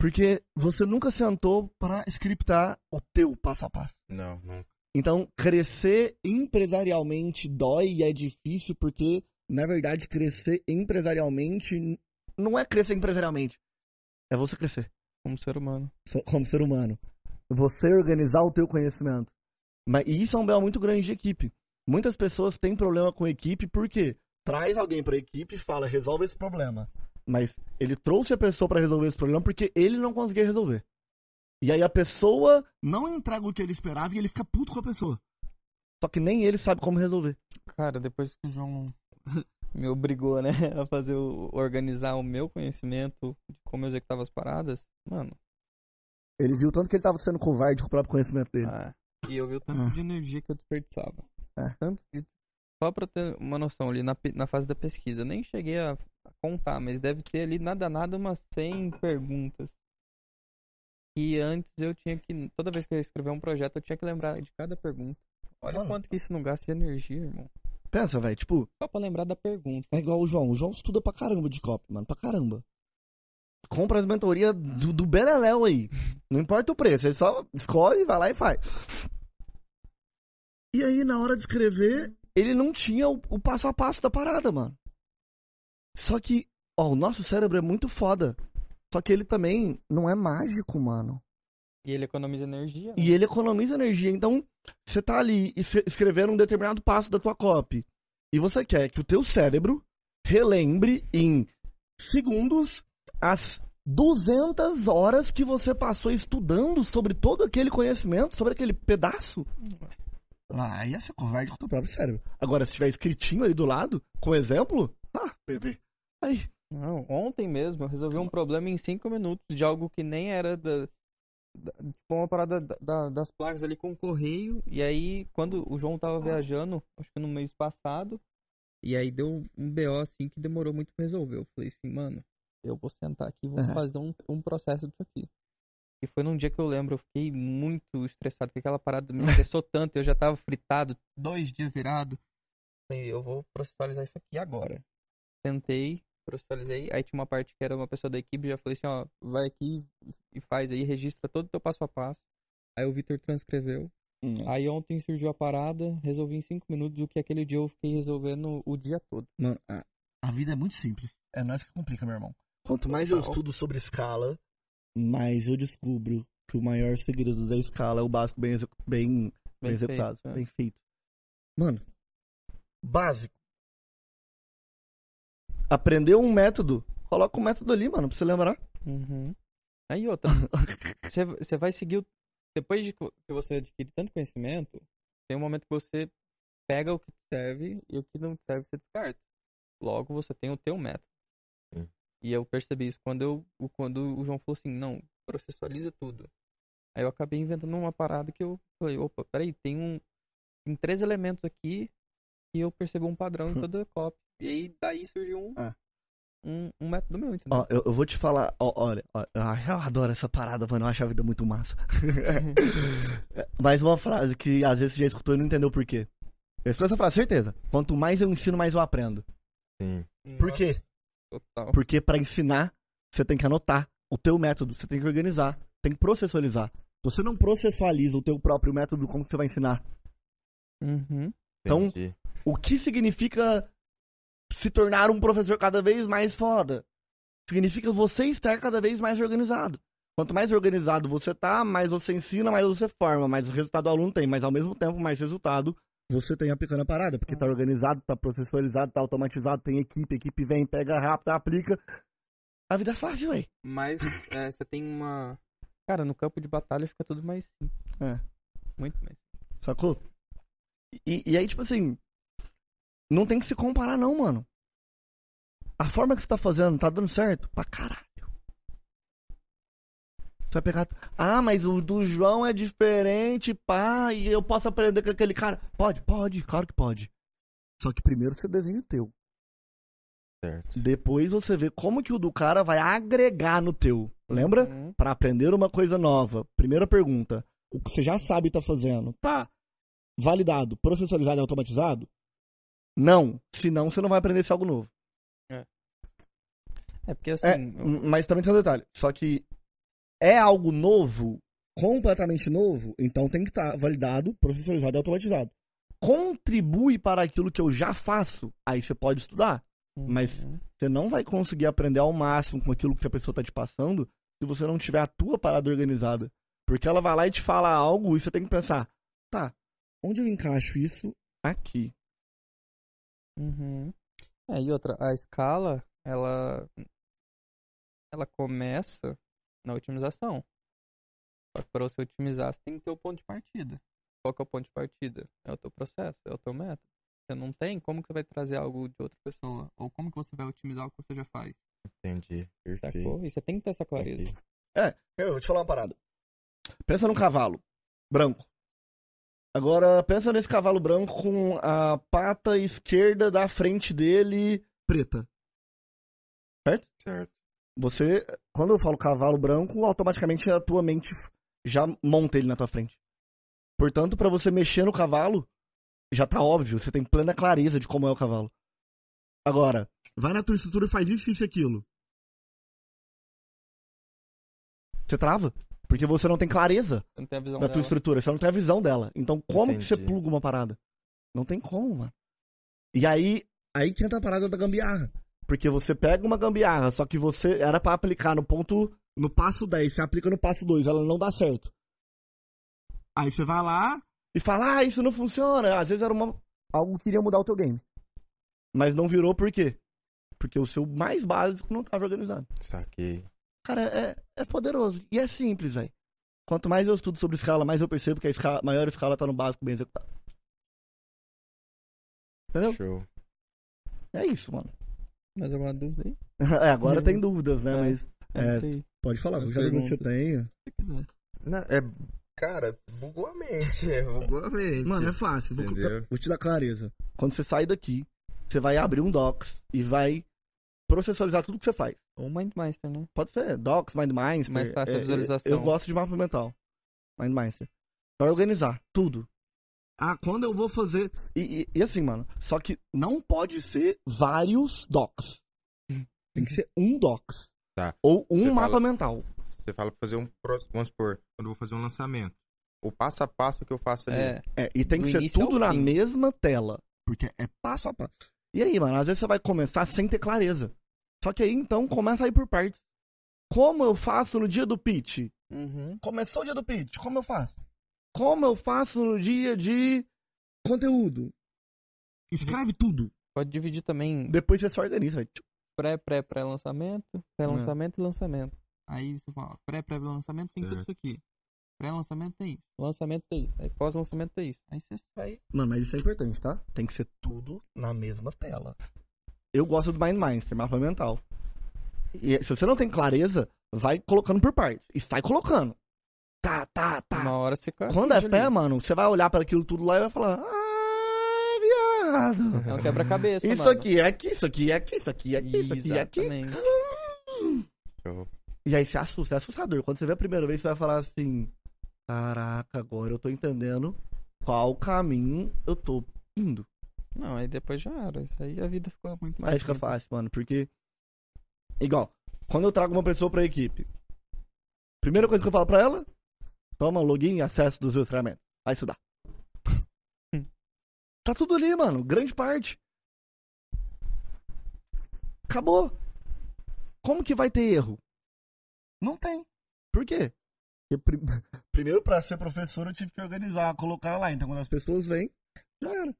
Porque você nunca sentou para scriptar o teu passo a passo. Não, nunca. Então, crescer empresarialmente dói e é difícil porque, na verdade, crescer empresarialmente não é crescer empresarialmente. É você crescer. Como ser humano. Como ser humano. Você organizar o teu conhecimento. Mas, e isso é um belo muito grande de equipe. Muitas pessoas têm problema com equipe, por quê? traz alguém para a equipe e fala, resolve esse problema. Mas ele trouxe a pessoa para resolver esse problema porque ele não conseguia resolver. E aí a pessoa não entrega o que ele esperava e ele fica puto com a pessoa. Só que nem ele sabe como resolver. Cara, depois que o João me obrigou, né, a fazer o, organizar o meu conhecimento de como eu executava as paradas, mano. Ele viu tanto que ele tava sendo covarde com o próprio conhecimento dele. Ah, e eu vi o tanto ah. de energia que eu desperdiçava. É. Tanto de só para ter uma noção ali na, na fase da pesquisa, nem cheguei a, a contar, mas deve ter ali nada nada umas 100 perguntas. E antes eu tinha que, toda vez que eu escrevia um projeto, eu tinha que lembrar de cada pergunta. Olha Mano. quanto que isso não gasta de energia, irmão. Pensa, velho, tipo. Só pra lembrar da pergunta. É igual o João. O João estuda pra caramba de copy, mano. Pra caramba. Compra as mentorias do, do Beleléu aí. Não importa o preço. Ele só escolhe, vai lá e faz. E aí, na hora de escrever, ele não tinha o, o passo a passo da parada, mano. Só que, ó, o nosso cérebro é muito foda. Só que ele também não é mágico, mano. E ele economiza energia. Né? E ele economiza energia. Então, você tá ali escrevendo um determinado passo da tua copy. E você quer que o teu cérebro relembre em segundos as 200 horas que você passou estudando sobre todo aquele conhecimento, sobre aquele pedaço. Hum. Aí ia ser covarde com o teu próprio cérebro. Agora, se tiver escritinho ali do lado, com exemplo, ah, bebê, aí. Não, ontem mesmo eu resolvi um problema em 5 minutos de algo que nem era da, da tipo uma parada da, da, das placas ali com o correio. E aí, quando o João tava viajando, acho que no mês passado, e aí deu um BO assim que demorou muito pra resolver. Eu falei assim, mano, eu vou sentar aqui e vou uhum. fazer um, um processo disso aqui. E foi num dia que eu lembro, eu fiquei muito estressado, porque aquela parada me estressou tanto, eu já tava fritado, dois dias virado. Falei, eu vou processualizar isso aqui agora. Tentei, processualizei, aí tinha uma parte que era uma pessoa da equipe, já falei assim, ó, vai aqui e faz aí, registra todo o teu passo a passo. Aí o Vitor transcreveu. Hum. Aí ontem surgiu a parada, resolvi em cinco minutos o que aquele dia eu fiquei resolvendo o dia todo. Mano, a, a vida é muito simples. É nós é que complica, meu irmão. Quanto mais tá eu estudo sobre escala, mas eu descubro que o maior segredo da escala é o básico bem, exec... bem, bem, bem executado, feito, é. bem feito. Mano, básico. Aprendeu um método, coloca o método ali, mano, pra você lembrar. Uhum. Aí outra. Você vai seguir. O... Depois de que você adquire tanto conhecimento, tem um momento que você pega o que serve e o que não serve você descarta. Logo, você tem o teu método. E eu percebi isso quando, eu, quando o João falou assim, não, processualiza tudo. Aí eu acabei inventando uma parada que eu falei, opa, peraí, tem um. Tem três elementos aqui e eu percebo um padrão em hum. toda a copy. E aí daí surgiu um, ah. um, um, método meu, entendeu? Ó, eu, eu vou te falar, ó, olha, ó, eu ah, adoro essa parada, mano, eu acho a vida muito massa. mais uma frase que às vezes você já escutou e não entendeu por quê. Eu essa frase, certeza. Quanto mais eu ensino, mais eu aprendo. Sim. Por Nossa. quê? Total. Porque para ensinar, você tem que anotar o teu método, você tem que organizar, tem que processualizar. Você não processualiza o teu próprio método, como você vai ensinar? Uhum. Então, Entendi. o que significa se tornar um professor cada vez mais foda? Significa você estar cada vez mais organizado. Quanto mais organizado você tá, mais você ensina, mais você forma, mais resultado o aluno tem, mas ao mesmo tempo mais resultado você tem a parada, porque tá organizado, tá processualizado tá automatizado, tem equipe, equipe vem, pega rápido, aplica. A vida é fácil, velho. Mas é, você tem uma. Cara, no campo de batalha fica tudo mais simples. É. Muito mais. Sacou? E, e aí, tipo assim. Não tem que se comparar, não, mano. A forma que você tá fazendo tá dando certo? Pra caralho. Você vai pegar. Ah, mas o do João é diferente, pá, e eu posso aprender com aquele cara. Pode, pode, claro que pode. Só que primeiro você desenha o teu. Certo. Depois você vê como que o do cara vai agregar no teu. Lembra? Uhum. Para aprender uma coisa nova. Primeira pergunta. O que você já sabe tá fazendo. Tá. Validado, processualizado e automatizado? Não. Senão você não vai aprender se algo novo. É. É porque assim. É, eu... Mas também tem um detalhe. Só que é algo novo, completamente novo, então tem que estar tá validado, professorizado e automatizado. Contribui para aquilo que eu já faço, aí você pode estudar. Uhum. Mas você não vai conseguir aprender ao máximo com aquilo que a pessoa está te passando se você não tiver a tua parada organizada. Porque ela vai lá e te fala algo e você tem que pensar, tá, onde eu encaixo isso aqui? Uhum. É, e outra, a escala, ela ela começa na otimização. Só que para você otimizar, você tem que ter o ponto de partida. Qual que é o ponto de partida? É o teu processo, é o teu método. Você não tem, como que você vai trazer algo de outra pessoa? Ou como que você vai otimizar o que você já faz? Entendi, perfeito. Sacou? E você tem que ter essa clareza. Entendi. É, eu vou te falar uma parada. Pensa num cavalo branco. Agora, pensa nesse cavalo branco com a pata esquerda da frente dele preta. Certo? Certo. Você, quando eu falo cavalo branco, automaticamente a tua mente já monta ele na tua frente. Portanto, para você mexer no cavalo, já tá óbvio, você tem plena clareza de como é o cavalo. Agora, vai na tua estrutura e faz isso, isso e aquilo. Você trava, porque você não tem clareza não da tua estrutura, você não tem a visão dela. Então, como Entendi. que você pluga uma parada? Não tem como, mano. E aí, aí que entra a parada da gambiarra. Porque você pega uma gambiarra, só que você era para aplicar no ponto. No passo 10, você aplica no passo 2, ela não dá certo. Aí você vai lá e fala, ah, isso não funciona. Às vezes era uma, algo que iria mudar o teu game. Mas não virou por quê? Porque o seu mais básico não estava tá organizado. Saquei. Cara, é, é poderoso. E é simples, velho. Quanto mais eu estudo sobre escala, mais eu percebo que a escala, maior escala tá no básico bem executado. Entendeu? Show. É isso, mano mas alguma dúvida aí? é, agora é. tem dúvidas, né? É. Mas. É, pode falar, qualquer pergunta que você tenha. Não, é... Cara, bugou a mente, é, bugou a mente. Mano, é fácil, vou, vou te dar clareza. Quando você sai daqui, você vai abrir um docs e vai processualizar tudo que você faz. Ou MindMeister, né? Pode ser docs, MindMeister. Mais fácil a é, visualização. Eu, eu gosto de mapa mental. MindMeister. Vai organizar tudo. Ah, quando eu vou fazer. E, e, e assim, mano, só que não pode ser vários docs. Tem que ser um docs. Tá. Ou um você mapa fala, mental. Você fala pra fazer um. Vamos supor, quando eu vou fazer um lançamento. O passo a passo que eu faço ali. É, é e tem que ser tudo na mesma tela. Porque é passo a passo. E aí, mano, às vezes você vai começar sem ter clareza. Só que aí então começa a ir por partes. Como eu faço no dia do pitch? Uhum. Começou o dia do pitch, como eu faço? como eu faço no dia de conteúdo. Escreve tudo. Pode dividir também. Depois você só organiza. Vai. Pré, pré, pré-lançamento, pré-lançamento e lançamento. Aí você fala, pré, pré, lançamento tem é. tudo isso aqui. Pré-lançamento tem é isso. Lançamento tem é isso. Aí pós-lançamento tem é isso. Aí você sai. Mano, mas isso é importante, tá? Tem que ser tudo na mesma tela. Eu gosto do Mind Mindster, mapa mental. E se você não tem clareza, vai colocando por partes. E sai colocando. Tá, tá, tá. Uma hora você cai. Quando é fé, ali. mano, você vai olhar para aquilo tudo lá e vai falar. Ah, viado. É um quebra-cabeça. Isso mano. aqui é aqui, isso aqui é aqui, isso aqui é aqui, isso aqui é aqui. E aí você assusta, é assustador. Quando você vê a primeira vez, você vai falar assim: Caraca, agora eu tô entendendo qual caminho eu tô indo. Não, aí depois já era. Isso aí a vida ficou muito mais. Aí fica simples. fácil, mano, porque. Igual, quando eu trago uma pessoa pra equipe, primeira coisa que eu falo pra ela, Toma login e acesso dos filtramentos. Vai estudar. tá tudo ali, mano. Grande parte. Acabou. Como que vai ter erro? Não tem. Por quê? Porque primeiro, para ser professor, eu tive que organizar, colocar lá. Então, quando as pessoas vêm, já era.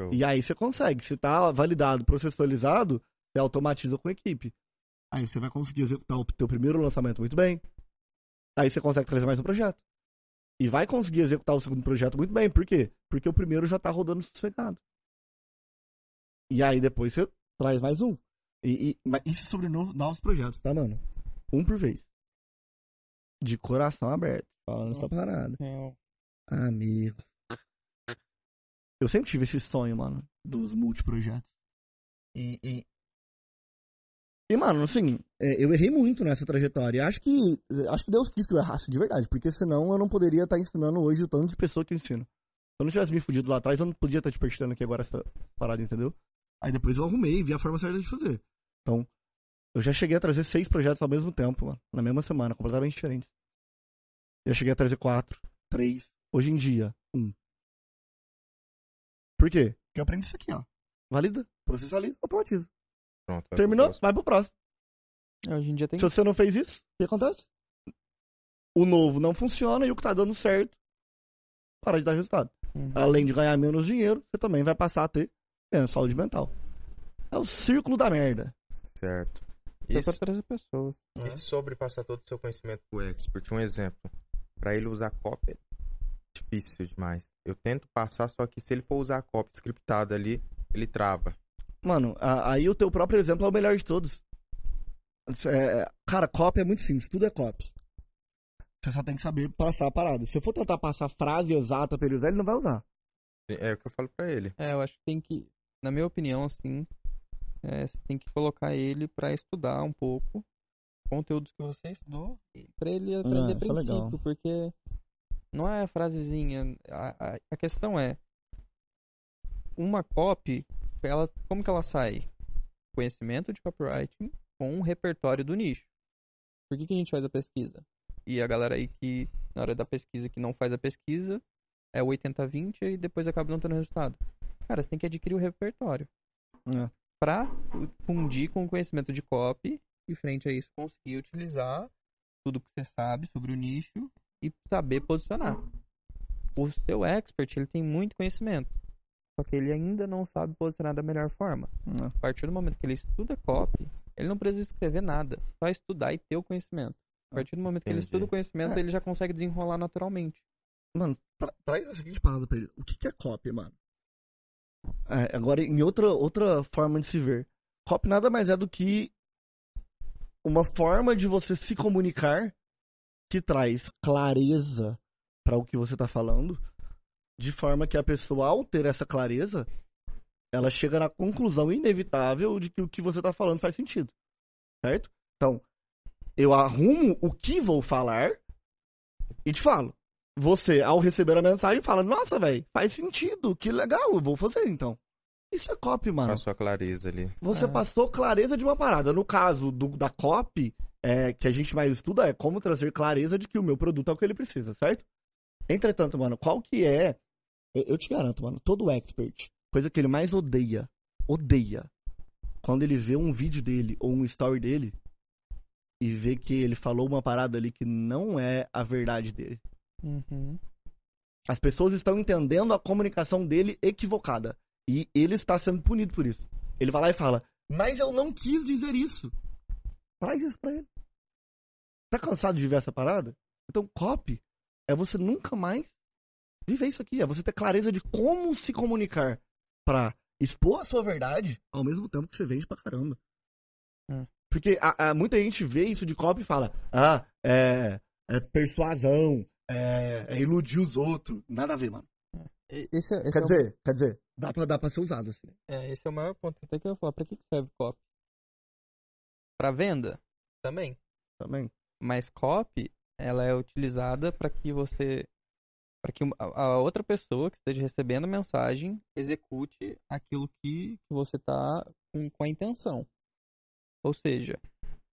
Eu... E aí você consegue. Se tá validado, processualizado, você automatiza com a equipe. Aí você vai conseguir executar o teu primeiro lançamento muito bem. Aí você consegue trazer mais um projeto. E vai conseguir executar o segundo projeto muito bem. Por quê? Porque o primeiro já tá rodando sossegado. E aí depois você traz mais um. E, e mas isso sobre novos, novos projetos, tá, mano? Um por vez. De coração aberto. Falando só pra nada. Não. Amigo. Eu sempre tive esse sonho, mano, dos multiprojetos. E, e e, mano, assim, é, eu errei muito nessa trajetória. Acho que, é, acho que Deus quis que eu errasse de verdade, porque senão eu não poderia estar tá ensinando hoje o tanto de pessoa que eu ensino. Se eu não tivesse me fudido lá atrás, eu não podia estar tá te perguntando aqui agora essa parada, entendeu? Aí depois eu arrumei e vi a forma certa de fazer. Então, eu já cheguei a trazer seis projetos ao mesmo tempo, mano, na mesma semana, completamente diferentes. Já cheguei a trazer quatro, três, hoje em dia, um. Por quê? Porque eu aprendo isso aqui, ó. Valida, processo valida, automatiza. Pronto, vai Terminou? Pro vai pro próximo. É, hoje em dia tem. Se você não fez isso, o que acontece? O novo não funciona e o que tá dando certo para de dar resultado. Uhum. Além de ganhar menos dinheiro, você também vai passar a ter menos saúde mental. É o círculo da merda. Certo. Isso trazer pessoas. Né? E uhum. sobre passar todo o seu conhecimento pro expert, um exemplo. Para ele usar cópia, é difícil demais. Eu tento passar, só que se ele for usar a cópia scriptada ali, ele trava. Mano, aí o teu próprio exemplo é o melhor de todos. É, cara, cópia é muito simples, tudo é cópia. Você só tem que saber passar a parada. Se eu for tentar passar a frase exata pra ele usar, ele não vai usar. É, é, o que eu falo pra ele. É, eu acho que tem que, na minha opinião, assim, é, você tem que colocar ele pra estudar um pouco conteúdos que você estudou pra ele ah, aprender é, princípio, porque não é frasezinha. A, a, a questão é uma copy ela, como que ela sai? Conhecimento de copywriting com um repertório do nicho. Por que, que a gente faz a pesquisa? E a galera aí que, na hora da pesquisa, que não faz a pesquisa, é 80-20 e depois acaba não tendo resultado. Cara, você tem que adquirir o repertório. É. Pra fundir com o conhecimento de copy e, frente a isso, conseguir utilizar tudo que você sabe sobre o nicho e saber posicionar. O seu expert, ele tem muito conhecimento. Só que ele ainda não sabe posicionar da melhor forma. A partir do momento que ele estuda copy, ele não precisa escrever nada, só estudar e ter o conhecimento. A partir do momento Entendi. que ele estuda o conhecimento, é. ele já consegue desenrolar naturalmente. Mano, tra traz a seguinte parada pra ele. O que, que é copy, mano? É, agora, em outra, outra forma de se ver. Copy nada mais é do que uma forma de você se comunicar que traz clareza para o que você tá falando de forma que a pessoa, ao ter essa clareza, ela chega na conclusão inevitável de que o que você está falando faz sentido. Certo? Então, eu arrumo o que vou falar e te falo. Você, ao receber a mensagem, fala: Nossa, velho, faz sentido, que legal, eu vou fazer então. Isso é copy, mano. Passou a clareza ali. Você ah. passou clareza de uma parada. No caso do, da copy, é, que a gente mais estuda, é como trazer clareza de que o meu produto é o que ele precisa, certo? Entretanto, mano, qual que é eu, eu te garanto, mano, todo expert, coisa que ele mais odeia, odeia, quando ele vê um vídeo dele ou um story dele e vê que ele falou uma parada ali que não é a verdade dele. Uhum. As pessoas estão entendendo a comunicação dele equivocada. E ele está sendo punido por isso. Ele vai lá e fala: Mas eu não quis dizer isso. Faz isso pra ele. Tá cansado de ver essa parada? Então, copy é você nunca mais viver isso aqui. É você ter clareza de como se comunicar para expor a sua verdade ao mesmo tempo que você vende pra caramba. É. Porque a, a, muita gente vê isso de copy e fala: ah, é, é persuasão, é, é, iludir os outros. Nada a ver, mano. É. Esse, é, esse quer é dizer, o... quer dizer, dá pra, dá pra ser usado assim. É, esse é o maior ponto. Até que eu falar: pra que serve copy? Pra venda? Também. Também. Mas copy, ela é utilizada para que você para que a outra pessoa que esteja recebendo a mensagem execute aquilo que você está com, com a intenção. Ou seja,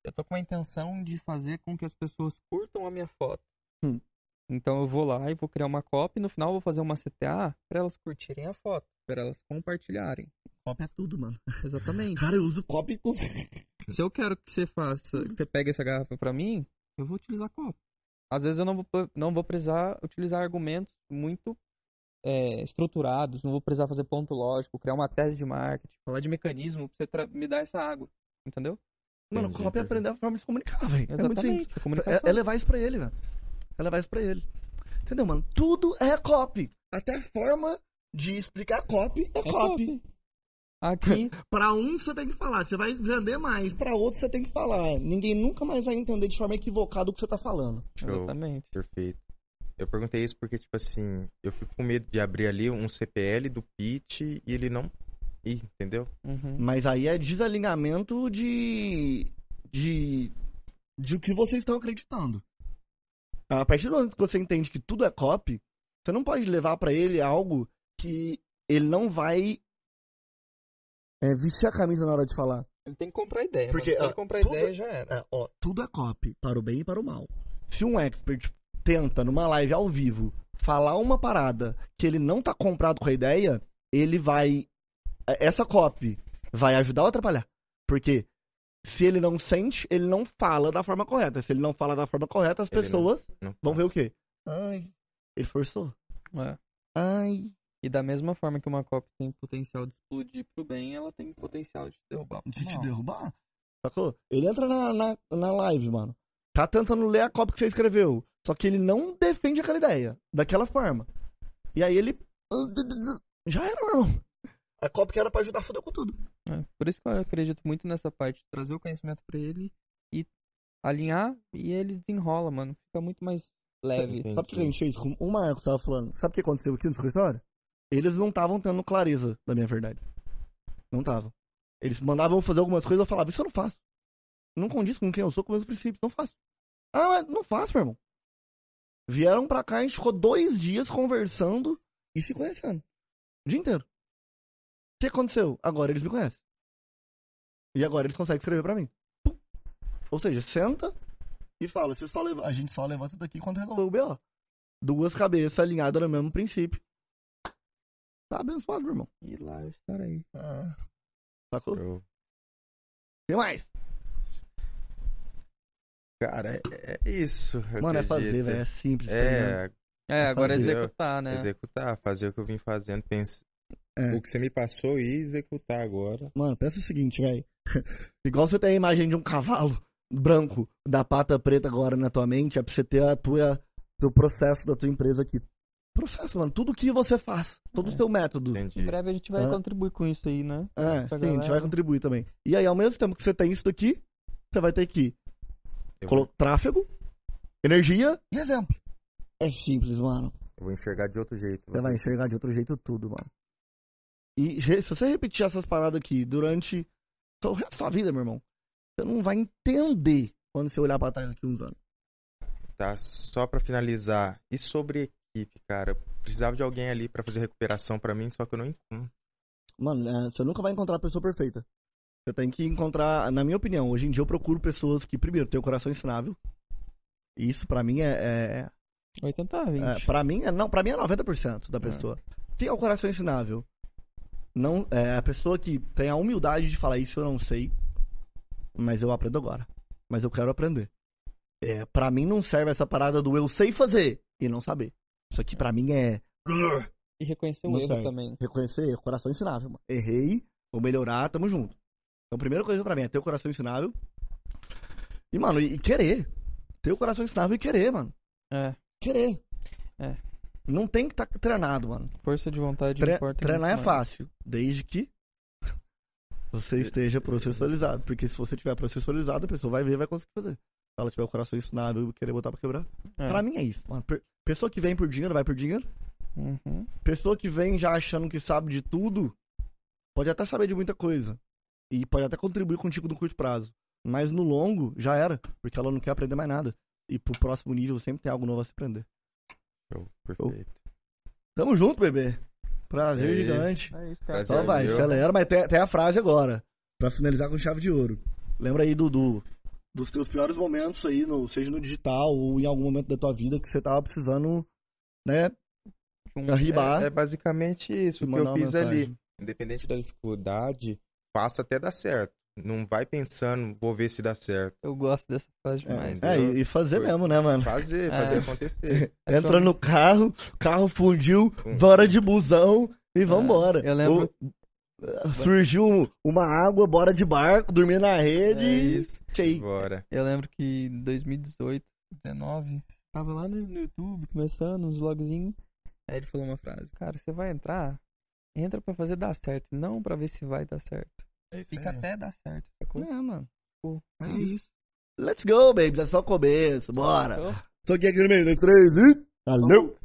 eu estou com a intenção de fazer com que as pessoas curtam a minha foto. Hum. Então eu vou lá e vou criar uma cópia e no final vou fazer uma CTA para elas curtirem a foto, para elas compartilharem. Cópia é tudo, mano. Exatamente. Cara, eu uso cópia e Se eu quero que você faça, que você pegue essa garrafa para mim, eu vou utilizar cópia às vezes eu não vou, não vou precisar utilizar argumentos muito é, estruturados, não vou precisar fazer ponto lógico, criar uma tese de marketing, falar de mecanismo pra você me dar essa água, entendeu? Mano, entendi, o é aprender a forma de se comunicar, velho. É muito simples. É, é, levar isso pra ele, velho. É levar isso pra ele. Entendeu, mano? Tudo é copy. Até a forma de explicar copy é, é copy. copy. Aqui. para um você tem que falar, você vai vender mais. Para outro você tem que falar. Ninguém nunca mais vai entender de forma equivocada o que você tá falando. Show. Exatamente. Perfeito. Eu perguntei isso porque, tipo assim, eu fico com medo de abrir ali um CPL do Pete e ele não ir, entendeu? Uhum. Mas aí é desalinhamento de. de. de o que vocês estão acreditando. A partir do momento que você entende que tudo é copy, você não pode levar para ele algo que ele não vai é vestir a camisa na hora de falar. Ele tem que comprar ideia. Porque ó, comprar tudo, ideia já era. É, ó, tudo é copy, para o bem e para o mal. Se um expert tenta, numa live ao vivo, falar uma parada que ele não tá comprado com a ideia, ele vai. É, essa copy vai ajudar ou atrapalhar. Porque se ele não sente, ele não fala da forma correta. Se ele não fala da forma correta, as ele pessoas não, não vão ver o quê? Ai, ele forçou. É. Ai, e da mesma forma que uma cópia tem potencial de explodir pro bem, ela tem potencial de te derrubar. De te derrubar? Sacou? Ele entra na, na, na live, mano. Tá tentando ler a cópia que você escreveu. Só que ele não defende aquela ideia. Daquela forma. E aí ele. Já era, meu irmão. A cópia que era pra ajudar fodeu com tudo. É, por isso que eu acredito muito nessa parte. Trazer o conhecimento para ele e alinhar e ele desenrola, mano. Fica muito mais leve. Sabe o que a gente fez com o Marcos tava falando? Sabe o que aconteceu aqui no escritório? eles não estavam tendo clareza da minha verdade. Não estavam. Eles mandavam fazer algumas coisas, eu falava, isso eu não faço. Não condiz com quem eu sou, com meus princípios, não faço. Ah, mas não faço, meu irmão. Vieram pra cá, a gente ficou dois dias conversando e se conhecendo. O dia inteiro. O que aconteceu? Agora eles me conhecem. E agora eles conseguem escrever pra mim. Pum. Ou seja, senta e fala, vocês só levam. A gente só levanta daqui quando resolver o BO. Duas cabeças alinhadas no mesmo princípio tá abençoado, meu irmão. E lá eu estarei. Ah, sacou? O que mais? Cara, é, é isso. Mano, acredito. é fazer, velho. É simples. É, tá é, é, é agora executar, né? Executar, fazer o que eu vim fazendo. Pense... É. O que você me passou e executar agora. Mano, pensa o seguinte, velho. Igual você tem a imagem de um cavalo branco da pata preta agora na tua mente, é pra você ter a tua, do processo da tua empresa aqui processo, mano. Tudo que você faz, todo o é. seu método. Entendi. Em breve a gente vai contribuir com isso aí, né? É, sim, galera. a gente vai contribuir também. E aí, ao mesmo tempo que você tem isso daqui, você vai ter que tráfego, energia e exemplo. É simples, mano. Eu vou enxergar de outro jeito. Você vai enxergar de outro jeito tudo, mano. E se você repetir essas paradas aqui durante o resto da sua vida, meu irmão, você não vai entender quando você olhar para trás daqui uns anos tá? Só para finalizar, e sobre equipe, cara. Eu precisava de alguém ali para fazer recuperação para mim, só que eu não encontro. Mano, é, você nunca vai encontrar a pessoa perfeita. Você tem que encontrar, na minha opinião, hoje em dia eu procuro pessoas que, primeiro, têm o coração ensinável. Isso para mim é. é 80 a 20. É, pra mim, é, não, pra mim é 90% da é. pessoa. É. Tem o coração ensinável. Não, é a pessoa que tem a humildade de falar isso eu não sei, mas eu aprendo agora. Mas eu quero aprender. É, para mim não serve essa parada do eu sei fazer e não saber. Isso aqui pra mim é. E reconhecer o erro também. Né? Reconhecer erro, coração ensinável, mano. Errei, vou melhorar, tamo junto. Então, a primeira coisa pra mim é ter o coração ensinável. E, mano, e, querer. Ter o coração ensinável e querer, mano. É. Querer. É. Não tem que estar tá treinado, mano. Força de vontade Tre importa. Treinar é fácil, desde que você esteja processualizado. Porque se você tiver processualizado, a pessoa vai ver e vai conseguir fazer. Se ela tiver o coração ensinável e querer botar pra quebrar. É. Pra mim é isso, mano. Pessoa que vem por dinheiro, vai por dinheiro. Uhum. Pessoa que vem já achando que sabe de tudo, pode até saber de muita coisa. E pode até contribuir contigo no curto prazo. Mas no longo, já era. Porque ela não quer aprender mais nada. E pro próximo nível sempre tem algo novo a se aprender. Show, perfeito. Show. Tamo junto, bebê. Prazer é gigante. É isso, cara. Só então vai, acelera, mas tem, tem a frase agora. Pra finalizar com chave de ouro. Lembra aí, Dudu dos teus piores momentos aí, no, seja no digital ou em algum momento da tua vida que você tava precisando, né, um, arribar. É, é basicamente isso que eu fiz ali. Independente da dificuldade, faça até dar certo. Não vai pensando, vou ver se dá certo. Eu gosto dessa frase é. demais. É, é e fazer Foi. mesmo, né, mano? Fazer, é. fazer é. acontecer. Entra no carro, carro fundiu, bora de busão e vambora. É. Eu lembro. O, Surgiu uma água, bora de barco, dormir na rede é isso. e. Bora. Eu lembro que em 2018, 19, tava lá no YouTube, começando uns vlogzinhos. Aí ele falou uma frase: Cara, você vai entrar, entra para fazer dar certo, não para ver se vai dar certo. É isso Fica é. até dar certo, sacou? Tá é, mano. Pô, é hum. isso. Let's go, baby, é só o começo, bora. Tô aqui, aqui no meio, dois, três e. Valeu!